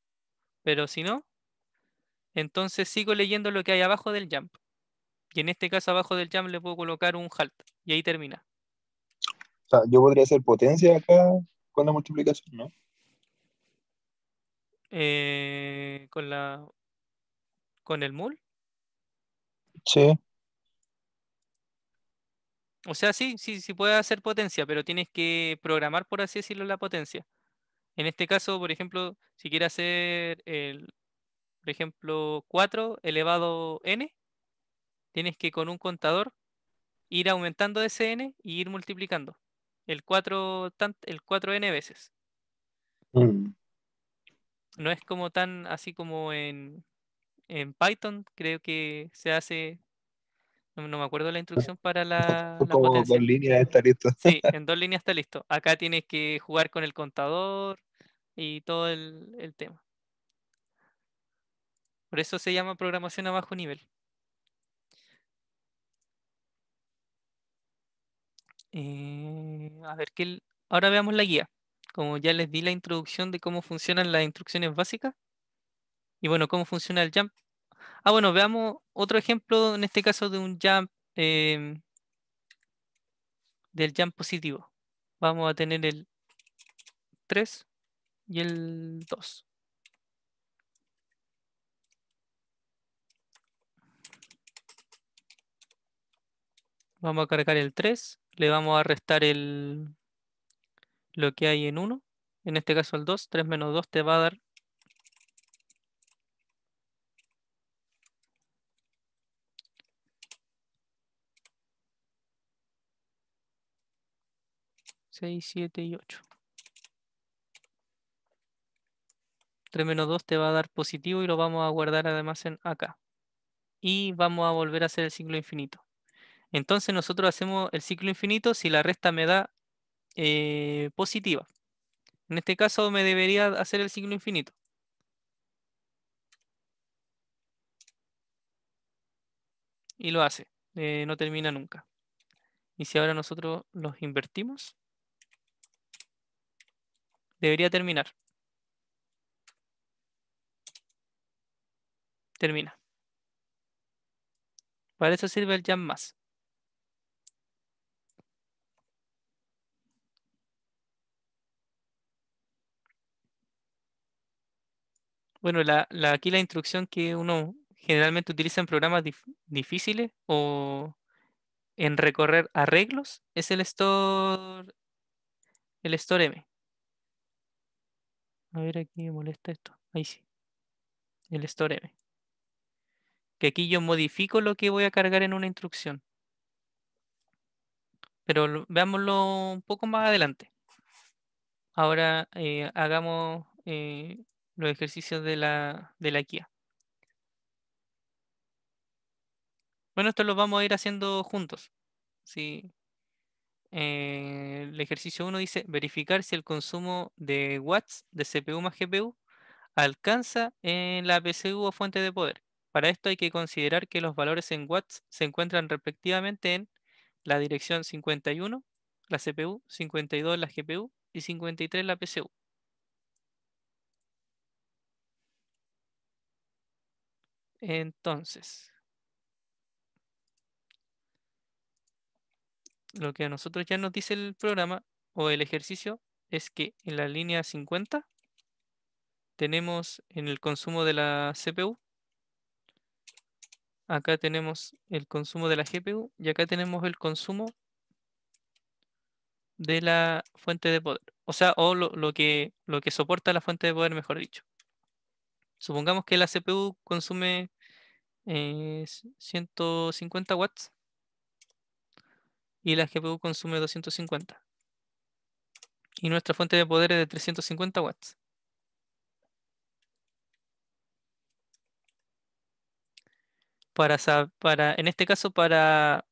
pero si no, entonces sigo leyendo lo que hay abajo del jump. Y en este caso abajo del jump le puedo colocar un halt y ahí termina. O sea, yo podría hacer potencia acá con la multiplicación, ¿no? Eh, con la con el MUL. Sí. O sea, sí, sí, sí puede hacer potencia, pero tienes que programar, por así decirlo, la potencia. En este caso, por ejemplo, si quieres hacer el, por ejemplo, 4 elevado n, tienes que con un contador ir aumentando ese n y ir multiplicando el 4, el n veces. Mm no es como tan así como en, en Python, creo que se hace, no, me acuerdo la instrucción para la... la como dos líneas está listo. Sí, en dos líneas está listo. Acá tienes que jugar con el contador y todo el, tema. Por eso se llama programación a bajo nivel. Eh, a ver, que ahora veamos la guía como ya les di la introducción de cómo funcionan las instrucciones básicas. Y bueno, cómo funciona el jump. Ah, bueno, veamos otro ejemplo, en este caso de un jump, em, del jump positivo. Vamos a tener el 3 y el 2. Vamos a cargar el 3, le vamos a restar el lo que hay en 1, en este caso el 2, 3 menos 2 te va a dar 6, 7 y 8. 3 menos 2 te va a dar positivo y lo vamos a guardar además en acá. Y vamos a volver a hacer el ciclo infinito. Entonces nosotros hacemos el ciclo infinito si la resta me da eh, positiva. En este caso me debería hacer el signo infinito. Y lo hace. Eh, no termina nunca. Y si ahora nosotros los invertimos, debería terminar. Termina. Para eso sirve el jam más. Bueno, la, aquí la instrucción que uno generalmente utiliza en programas difíciles o en recorrer arreglos es el store, el store M. A ver, aquí me molesta esto. Ahí sí. El store M. Que aquí yo modifico lo que voy a cargar en una instrucción. Pero veámoslo un poco más adelante. Ahora eh, hagamos eh, los ejercicios de la, de la Kia. Bueno, esto lo vamos a ir haciendo juntos. Eh, el ejercicio 1 dice verificar si el consumo de watts de CPU más GPU alcanza en la PCU o fuente de poder. Para esto hay que considerar que los valores en watts se encuentran respectivamente en la dirección 51, la CPU, 52 la GPU y 53 la PCU. Entonces, lo que a nosotros ya nos dice el programa o el ejercicio es que en la línea 50 tenemos en el consumo de la CPU, acá tenemos el consumo de la GPU y acá tenemos el consumo de la fuente de poder. O sea, o lo, que, lo que soporta la fuente de poder, mejor dicho supongamos que la CPU consume 150 eh, watts y la GPU consume 250. Y nuestra fuente de poder es de 350 watts. para, en este caso, para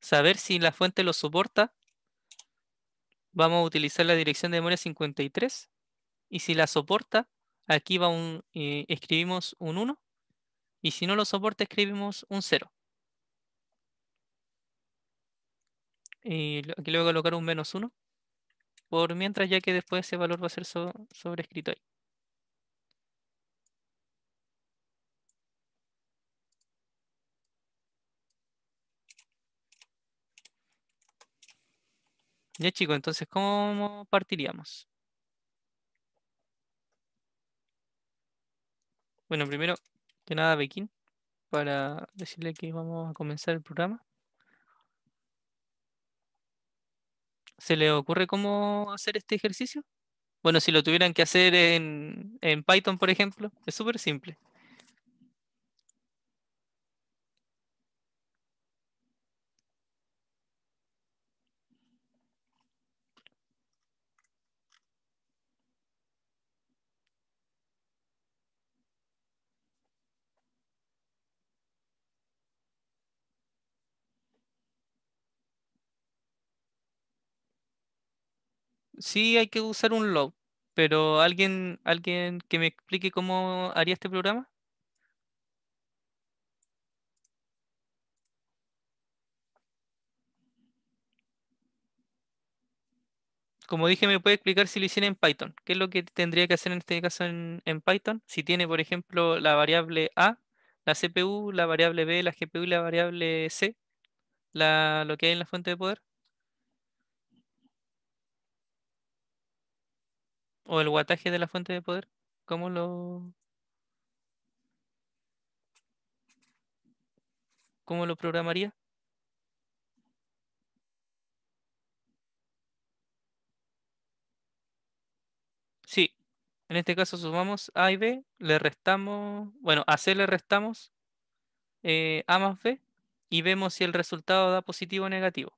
saber si la fuente lo soporta, vamos a utilizar la dirección de memoria 53. Y si la soporta, Aquí va un, eh, escribimos un 1 y si no lo soporta escribimos un 0. Y aquí le voy a colocar un menos 1 por mientras ya que después ese valor va a ser so sobrescrito ahí. Ya chicos, entonces, ¿cómo partiríamos? Bueno, primero que nada, Bequín, para decirle que vamos a comenzar el programa. ¿Se le ocurre cómo hacer este ejercicio? Bueno, si lo tuvieran que hacer en, en Python, por ejemplo, es súper simple. sí hay que usar un log, pero ¿alguien, alguien que me explique cómo haría este programa? como dije, me puede explicar si lo hiciera en Python. ¿Qué es lo que tendría que hacer en este caso en, Python? Si tiene, por ejemplo, la variable A, la CPU, la variable B, la GPU y la variable C, la, lo que hay en la fuente de poder. ¿O el guataje de la fuente de poder? ¿Cómo lo...? ¿Cómo lo programaría? Sí, en este caso sumamos A y B, le restamos, bueno, a C le restamos eh, A más B y vemos si el resultado da positivo o negativo.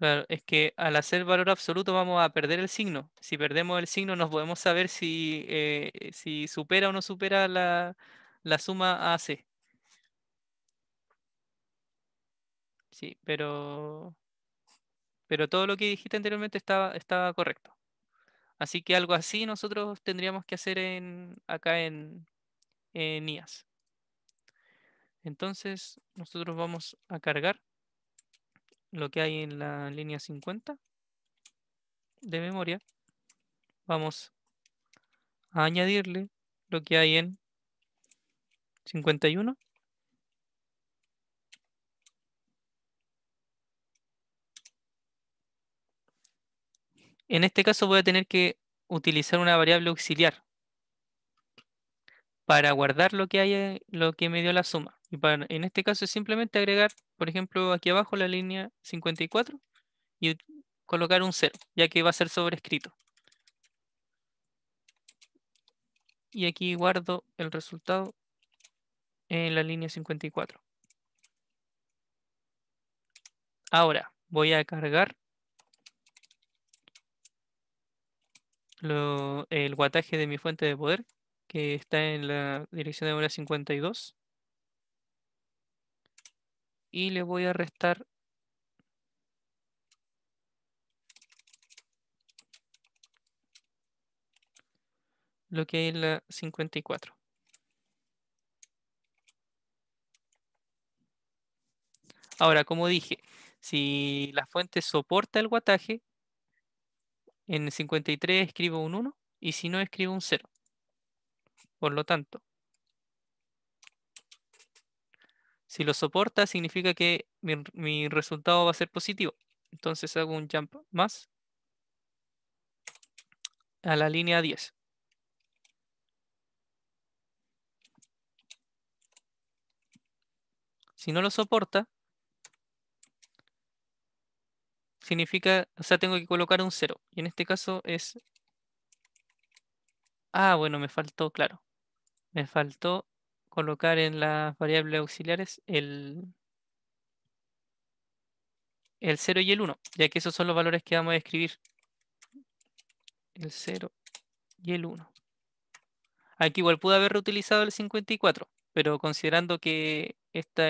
Claro, es que al hacer valor absoluto vamos a perder el signo. Si perdemos el signo, nos podemos saber eh, eh, si, supera o no supera la, suma AC. Sí, pero, pero todo lo que dijiste anteriormente estaba, estaba correcto. Así que algo así nosotros tendríamos que hacer en, acá en, en IAS. Entonces, nosotros vamos a cargar lo que hay en la línea 50 de memoria, vamos a añadirle lo que hay en 51. En este caso voy a tener que utilizar una variable auxiliar para guardar lo que hay, eh, lo que me dio la suma. Y para, en este caso es simplemente agregar, por ejemplo, aquí abajo la línea 54 y colocar un 0, ya que va a ser sobrescrito. Y aquí guardo el resultado en la línea 54. Ahora voy a cargar el guataje de mi fuente de poder, que está en la dirección de la 52. Y le voy a restar lo que hay en la 54. Ahora, como dije, si la fuente soporta el guataje. en 53 escribo un 1 y si no escribo un 0. Por lo tanto, si lo soporta, significa que mi, resultado va a ser positivo. Entonces hago un jump más a la línea 10. Si no lo soporta, significa, o sea, tengo que colocar un 0. Y en este caso es... Ah, bueno, me faltó, claro. Me faltó colocar en las variables auxiliares el, el 0 y el 1, ya que esos son los valores que vamos a escribir. El 0 y el 1. Aquí igual pude haber reutilizado el 54, pero considerando que esta,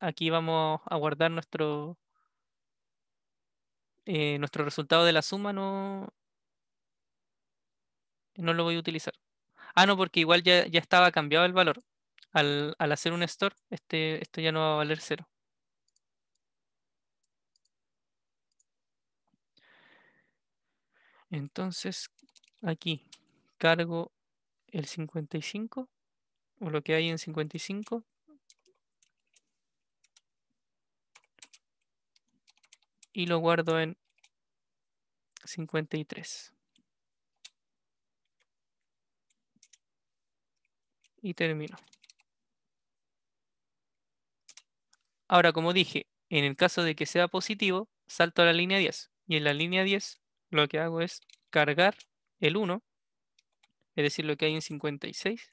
aquí vamos a guardar nuestro, eh, nuestro resultado de la suma, no, no lo voy a utilizar. Ah, no, porque igual ya, estaba cambiado el valor. Al, al, hacer un store, este, esto ya no va a valer cero. Entonces, aquí cargo el 55 o lo que hay en 55 y lo guardo en 53. y termino. Ahora, como dije, en el caso de que sea positivo, salto a la línea 10. Y en la línea 10 lo que hago es cargar el 1, es decir, lo que hay en 56.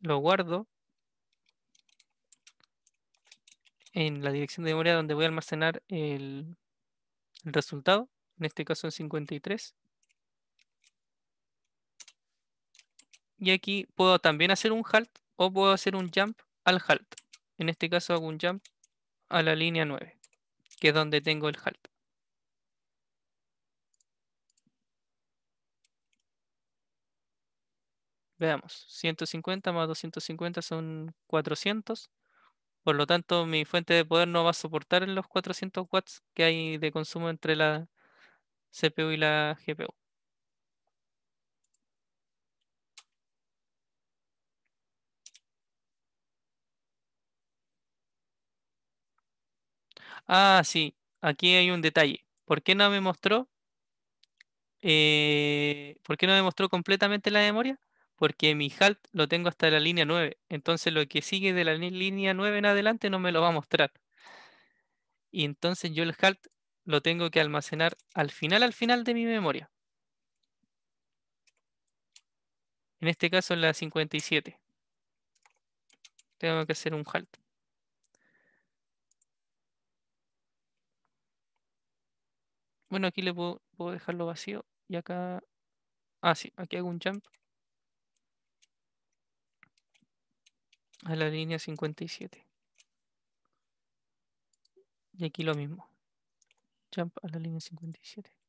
Lo guardo en la dirección de memoria donde voy a almacenar el, resultado, en este caso en 53. Y aquí puedo también hacer un halt o puedo hacer un jump al halt. En este caso hago un jump a la línea 9, que es donde tengo el halt. Veamos, 150 más 250 son 400. Por lo tanto, mi fuente de poder no va a soportar los 400 watts que hay de consumo entre la CPU y la GPU. Ah, sí, aquí hay un detalle. ¿Por qué no me mostró? Eh, ¿Por qué no me mostró completamente la memoria? Porque mi halt lo tengo hasta la línea 9. Entonces lo que sigue de la línea 9 en adelante no me lo va a mostrar. Y entonces yo el halt lo tengo que almacenar al final, al final de mi memoria. En este caso en la 57. Tengo que hacer un halt. Bueno, aquí le puedo, dejarlo vacío y acá... Ah, sí, aquí hago un jump. A la línea 57. Y aquí lo mismo. Jump a la línea 57.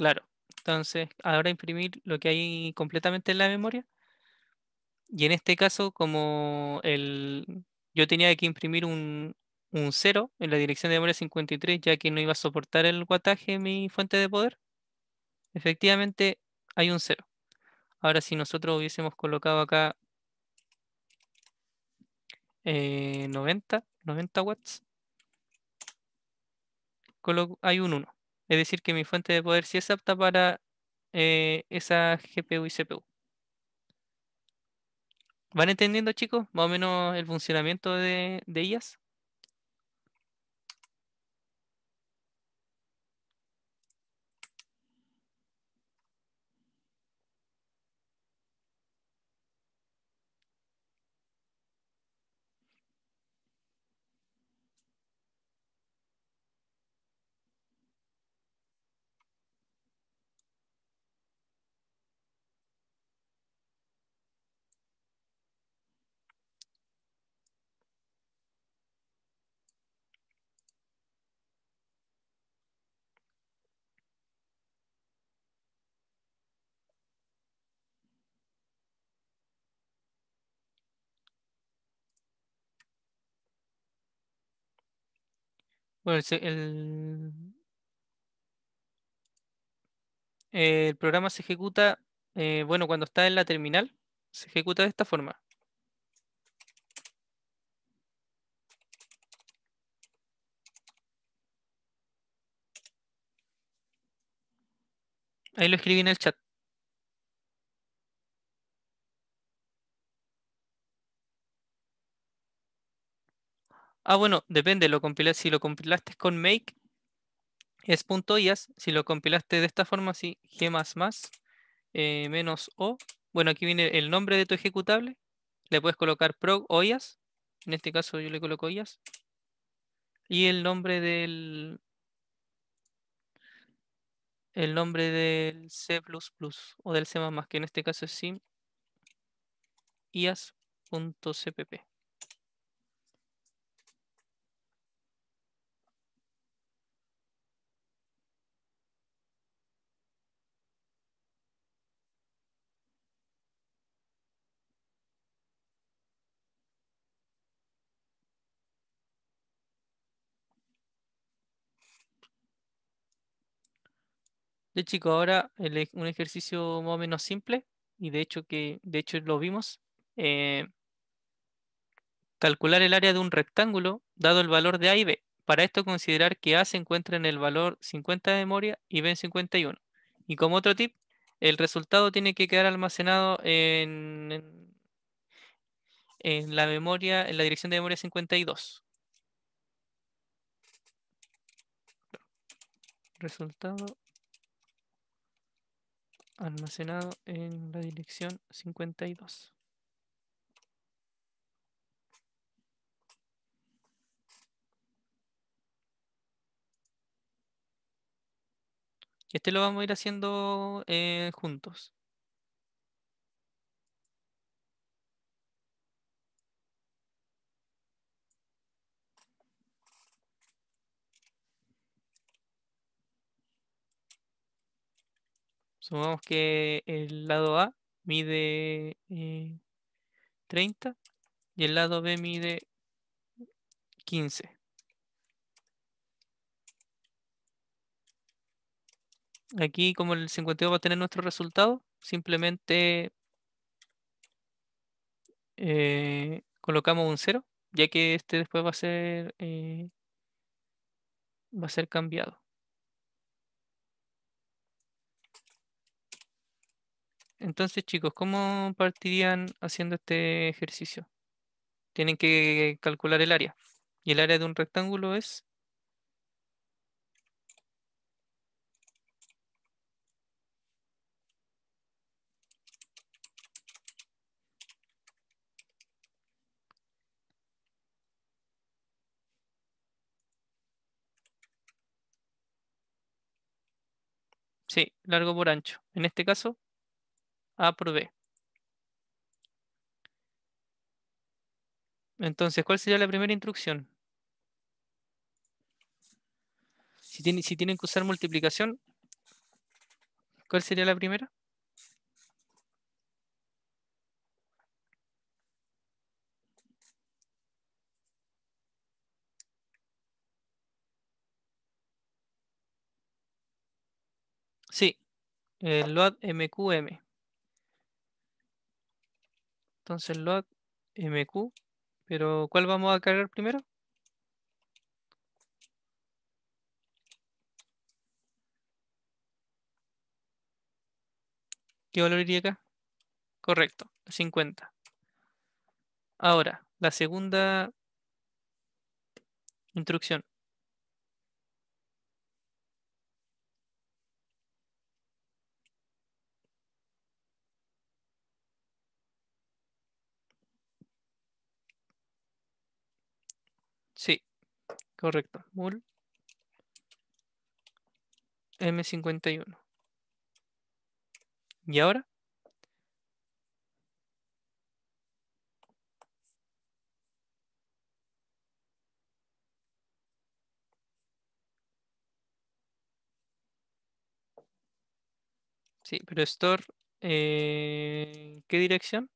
Claro. Entonces, ahora imprimir lo que hay completamente en la memoria. Y en este caso, como yo tenía que imprimir un, 0 en la dirección de memoria 53, ya que no iba a soportar el guataje mi fuente de poder, efectivamente hay un 0. Ahora, si nosotros hubiésemos colocado acá 90, eh, 90 watts, hay un 1. Es decir, que mi fuente de poder sí es apta para eh, esa GPU y CPU. ¿Van entendiendo, chicos, más o menos el funcionamiento de ellas? el, programa se ejecuta, eh, bueno, cuando está en la terminal, se ejecuta de esta forma. Ahí lo escribí en el chat. Ah, bueno, depende, lo si lo compilaste con make, es .ias, si lo compilaste de esta forma, sí, g++, eh, menos o, bueno, aquí viene el nombre de tu ejecutable, le puedes colocar prog o ias, en este caso yo le coloco ias, y el nombre del el nombre del C++ o del C++, que en este caso es sim ias.cpp. De chico, ahora un ejercicio más o menos simple, y de hecho que de hecho lo vimos. Eh, calcular el área de un rectángulo dado el valor de A y B. Para esto considerar que A se encuentra en el valor 50 de memoria y B en 51. Y como otro tip, el resultado tiene que quedar almacenado en, en, la memoria, en la dirección de memoria 52. Resultado almacenado en la dirección 52. Y este lo vamos a ir haciendo eh, juntos. Supongamos que el lado A mide 30 eh, y el lado B mide 15. Aquí como el 52 va a tener nuestro resultado, simplemente eh, colocamos un 0, ya que este después ser, eh, va a ser cambiado. Entonces, chicos, ¿cómo partirían haciendo este ejercicio? Tienen que calcular el área. Y el área de un rectángulo es... Sí, largo por ancho. En este caso, a B. Entonces, ¿cuál sería la primera instrucción? Si, si tienen que usar multiplicación, ¿cuál sería la primera? Sí, el load MQM. Entonces load mq. Pero ¿cuál vamos a cargar primero? ¿Qué valor iría acá? Correcto, 50. Ahora, la segunda instrucción. Correcto. Mul M51. ¿Y ahora? Sí, pero store, eh, ¿qué dirección?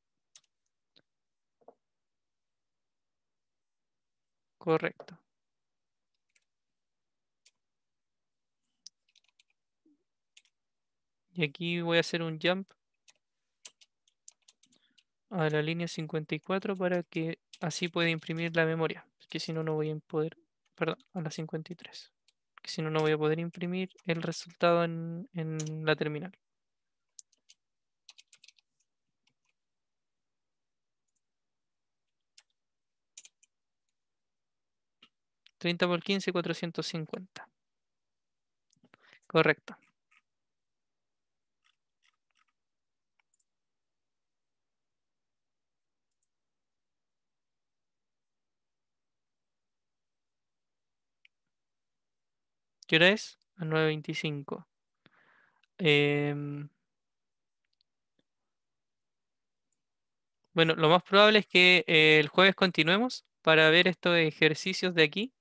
Correcto. Y aquí voy a hacer un jump a la línea 54 para que así pueda imprimir la memoria. Que si no, no voy a poder, perdón, a la 53. Que si no, no voy a poder imprimir el resultado en la terminal. ¿30 por 15, 450. Correcto. ¿Qué hora es? A 9.25. Em, bueno, lo más probable es que eh, el jueves continuemos para ver estos ejercicios de aquí,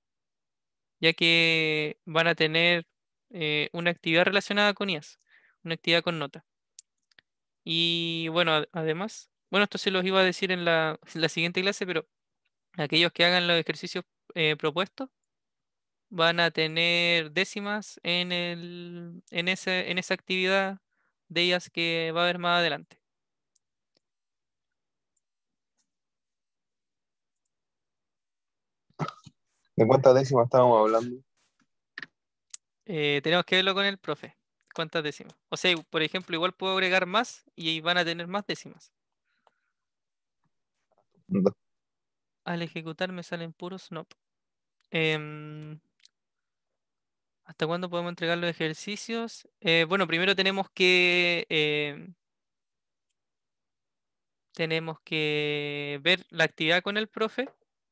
ya que van a tener eh, una actividad relacionada con IAS, una actividad con nota. Y bueno, además, bueno, esto se los iba a decir en la, siguiente clase, pero aquellos que hagan los ejercicios eh, propuestos, van a tener décimas en, el, en, ese, en esa actividad de ellas que va a haber más adelante. ¿De cuántas décimas estábamos hablando? Eh, tenemos que verlo con el profe. ¿Cuántas décimas? O sea, por ejemplo, igual puedo agregar más y van a tener más décimas. Al ejecutar me salen puros no. Em, ¿Hasta cuándo podemos entregar los ejercicios? Eh, bueno, primero tenemos que eh, tenemos que ver la actividad con el profe,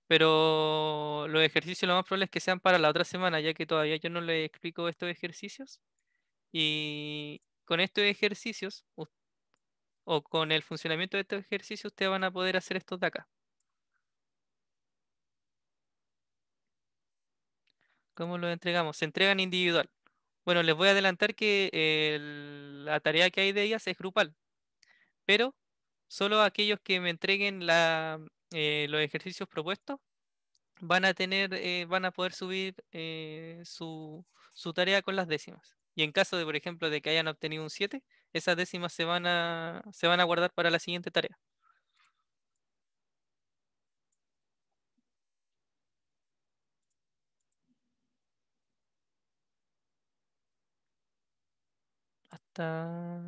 pero los ejercicios lo más probable es que sean para la otra semana, ya que todavía yo no les explico estos ejercicios. Y con estos ejercicios o con el funcionamiento de estos ejercicios, ustedes van a poder hacer estos de acá. ¿Cómo lo entregamos? Se entregan individual. Bueno, les voy a adelantar que eh, la tarea que hay de ellas es grupal, pero solo aquellos que me entreguen eh, los ejercicios propuestos van a tener, eh, van a poder subir su, tarea con las décimas. Y en caso de, por ejemplo, de que hayan obtenido un 7, esas décimas se van a guardar para la siguiente tarea. Ya,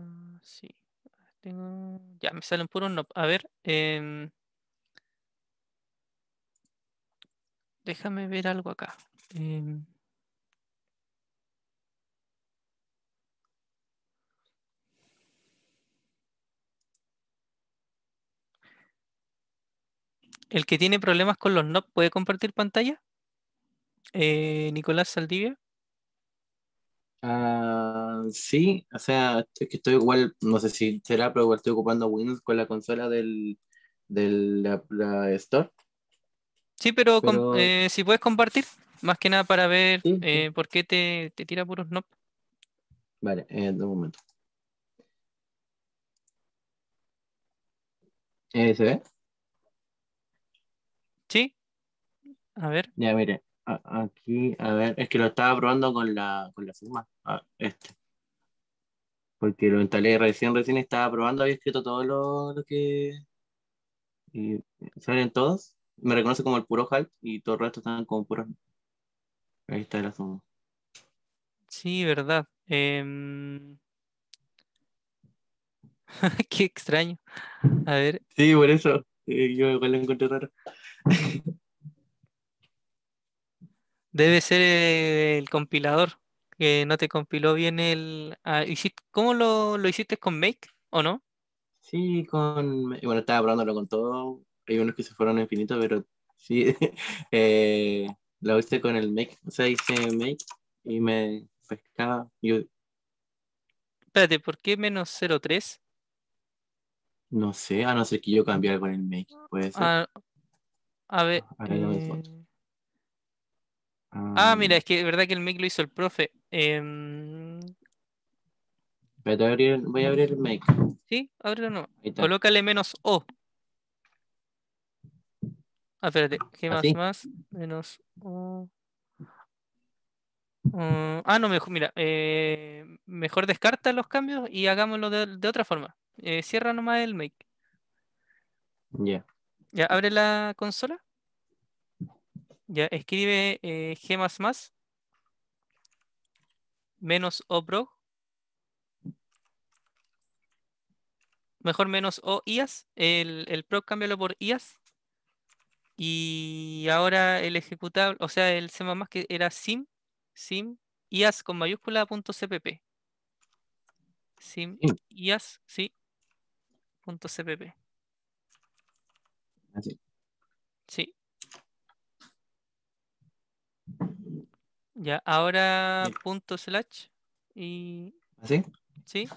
me salen puros no. A ver. Em, déjame ver algo acá. Em. ¿El que tiene problemas con los NOP puede compartir pantalla? Eh, Nicolás Saldivia. Ah, sí, o sea, es que estoy igual, no sé si será, pero igual estoy ocupando Windows con la consola del, la, Store. Sí, pero, eh, si puedes compartir, más que nada para ver eh, por qué te, te tira puros no. Vale, en eh, un momento. Eh, ¿Se ve? Sí. A ver. Ya, mire aquí, a ver, es que lo estaba probando con la, con firma. este. Porque lo instalé recién, recién estaba probando, había escrito todo lo, que. Y salen todos. Me reconoce como el puro halt y todo el resto están como puros. Ahí está la suma Sí, verdad. Em, qué extraño. A ver. Sí, por eso. Eh, yo igual lo encontré raro. Debe ser eh, el compilador, que no te compiló bien el... Ah, ¿Cómo lo, hiciste con Make o no? Sí, con... Bueno, estaba probándolo con todo. Hay unos que se fueron infinitos, pero sí. Eh, lo hice con el Make. O sea, hice Make y me pescaba. Espérate, ¿por qué menos 03? No sé, a no ser que yo algo con el Make. Puede ser. Ah, a ver. Ah, Ah, mm. mira, es que es verdad que el make lo hizo el profe. Em, voy, a abrir, el make. Sí, ábrelo no. Colócale menos O. Ah, espérate, ¿qué más? Más, menos O. Mm, ah, no, mejor, mira, eh, mejor descarta los cambios y hagámoslo de, otra forma. Eh, cierra nomás el make. Ya. Ya, abre la consola. Ya, escribe eh, G++, menos oprog, mejor menos o IAS, el, el prog cámbialo por IAS, y ahora el ejecutable, o sea, el C++ que era sim, sim, IAS con mayúscula punto cpp. Sim, IAS, sí, punto cpp. Sí. Ya, ahora punto slash y. ¿Así? ¿Ah, sí.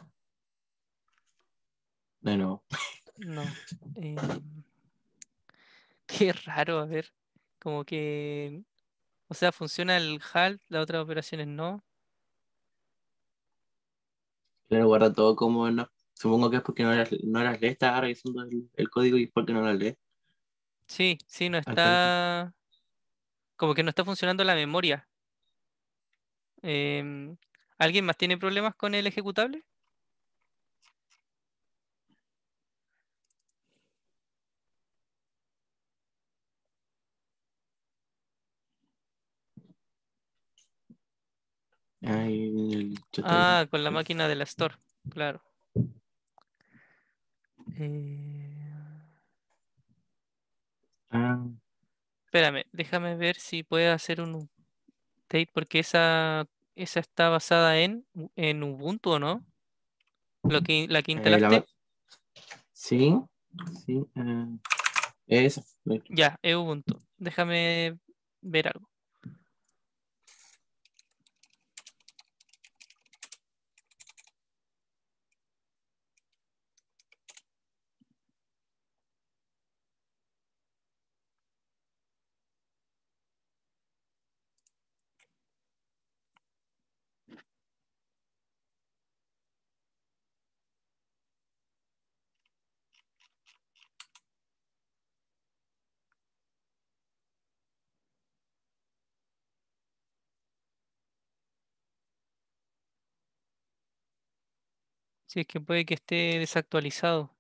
De nuevo. No. Eh, qué raro, a ver. Como que. O sea, funciona el halt, las otras operaciones no. Claro, guarda todo como no. Supongo que es porque no las, no lee, está revisando el, código y es porque no las lee. Sí, sí, no está como que no está funcionando la memoria. Em, ¿Alguien más tiene problemas con el ejecutable? ah, con la máquina de la pues. Store, claro. Eh, ah espérame, déjame ver si puedo hacer un update porque esa, esa está basada en, en Ubuntu, ¿o no? Lo que, la que eh, instalaste. Sí, sí. Eh, ya, es Ubuntu. Déjame ver algo. es que puede que esté desactualizado.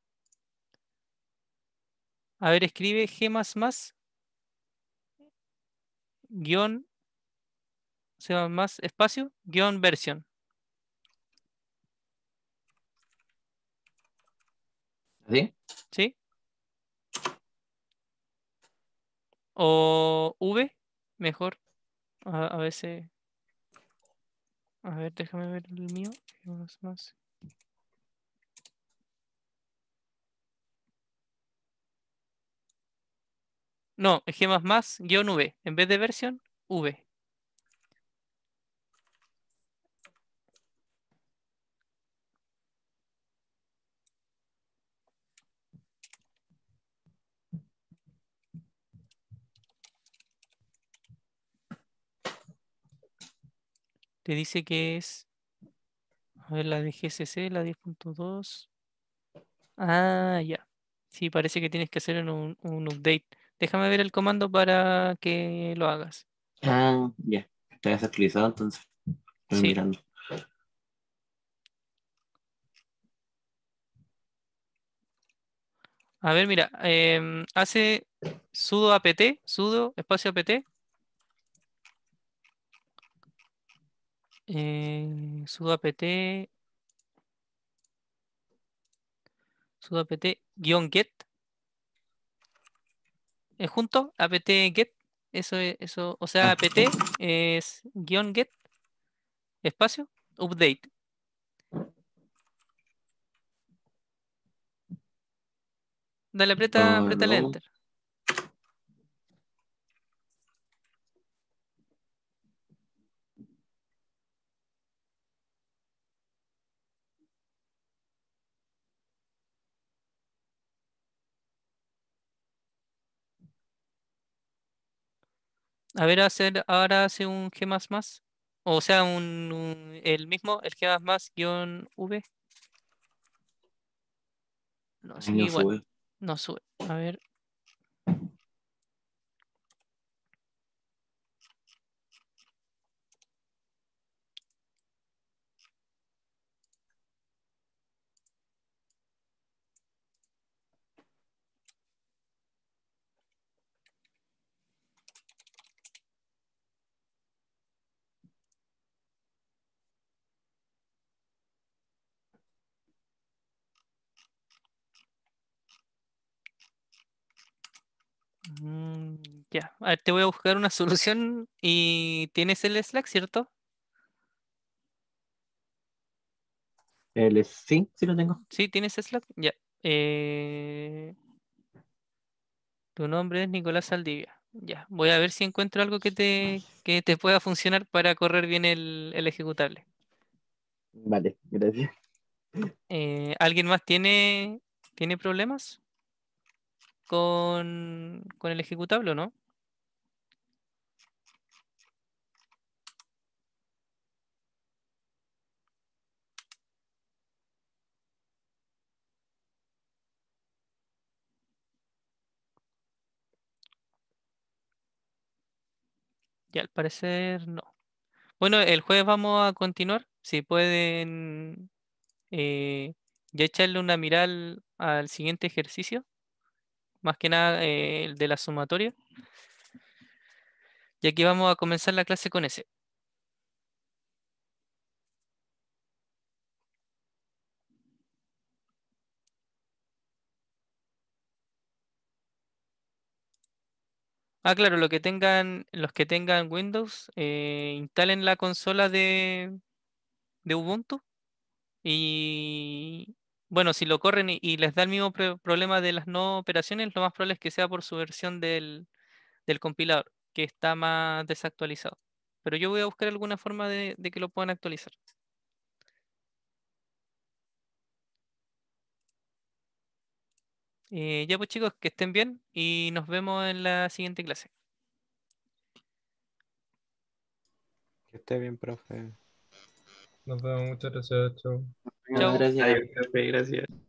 A ver, escribe G más guión se va más espacio guión versión. ¿Sí? ¿Sí? O V, mejor. A, veces. A ver, déjame ver el mío. Más, más. No, es más, guión V. En vez de versión, V. Te dice que es... A ver, la de GCC, la 10.2. Ah, ya. Sí, parece que tienes que hacer un, un update déjame ver el comando para que lo hagas. Ah, ya. Está utilizado entonces. sí. mirando. A ver, mira, em, hace sudo apt, sudo espacio apt. Eh, sudo apt. Sudo apt get eh, junto, apt get, eso, eso, o sea, apt ah. es guión get, espacio, update. Dale, aprieta, ah, aprieta el enter. A ver, hacer, ahora hace un G++. O sea, el mismo, el G++ V. No, ah, Sube. No sube. A ver, Mm, ya, a ver, te voy a buscar una solución y tienes el Slack, ¿cierto? El, sí, sí lo tengo. Sí, tienes Slack, ya. Eh, tu nombre es Nicolás Saldivia. Ya, voy a ver si encuentro algo que te, pueda funcionar para correr bien el, ejecutable. Vale, gracias. Eh, ¿Alguien más tiene, tiene problemas? con, el ejecutable, ¿no? Y al parecer no. Bueno, el jueves vamos a continuar. Si pueden eh, ya echarle una mirada al siguiente ejercicio más que nada eh, el de la sumatoria. Y aquí vamos a comenzar la clase con ese. Ah, claro, lo que tengan, los que tengan Windows, eh, instalen la consola de, de Ubuntu y, bueno, si lo corren y, les da el mismo problema de las no operaciones, lo más probable es que sea por su versión del, compilador, que está más desactualizado. Pero yo voy a buscar alguna forma de, que lo puedan actualizar. Eh, ya pues chicos, que estén bien y nos vemos en la siguiente clase. Que esté bien, profe. Nos vemos, muchas gracias, no Gracias. Adiós, gracias.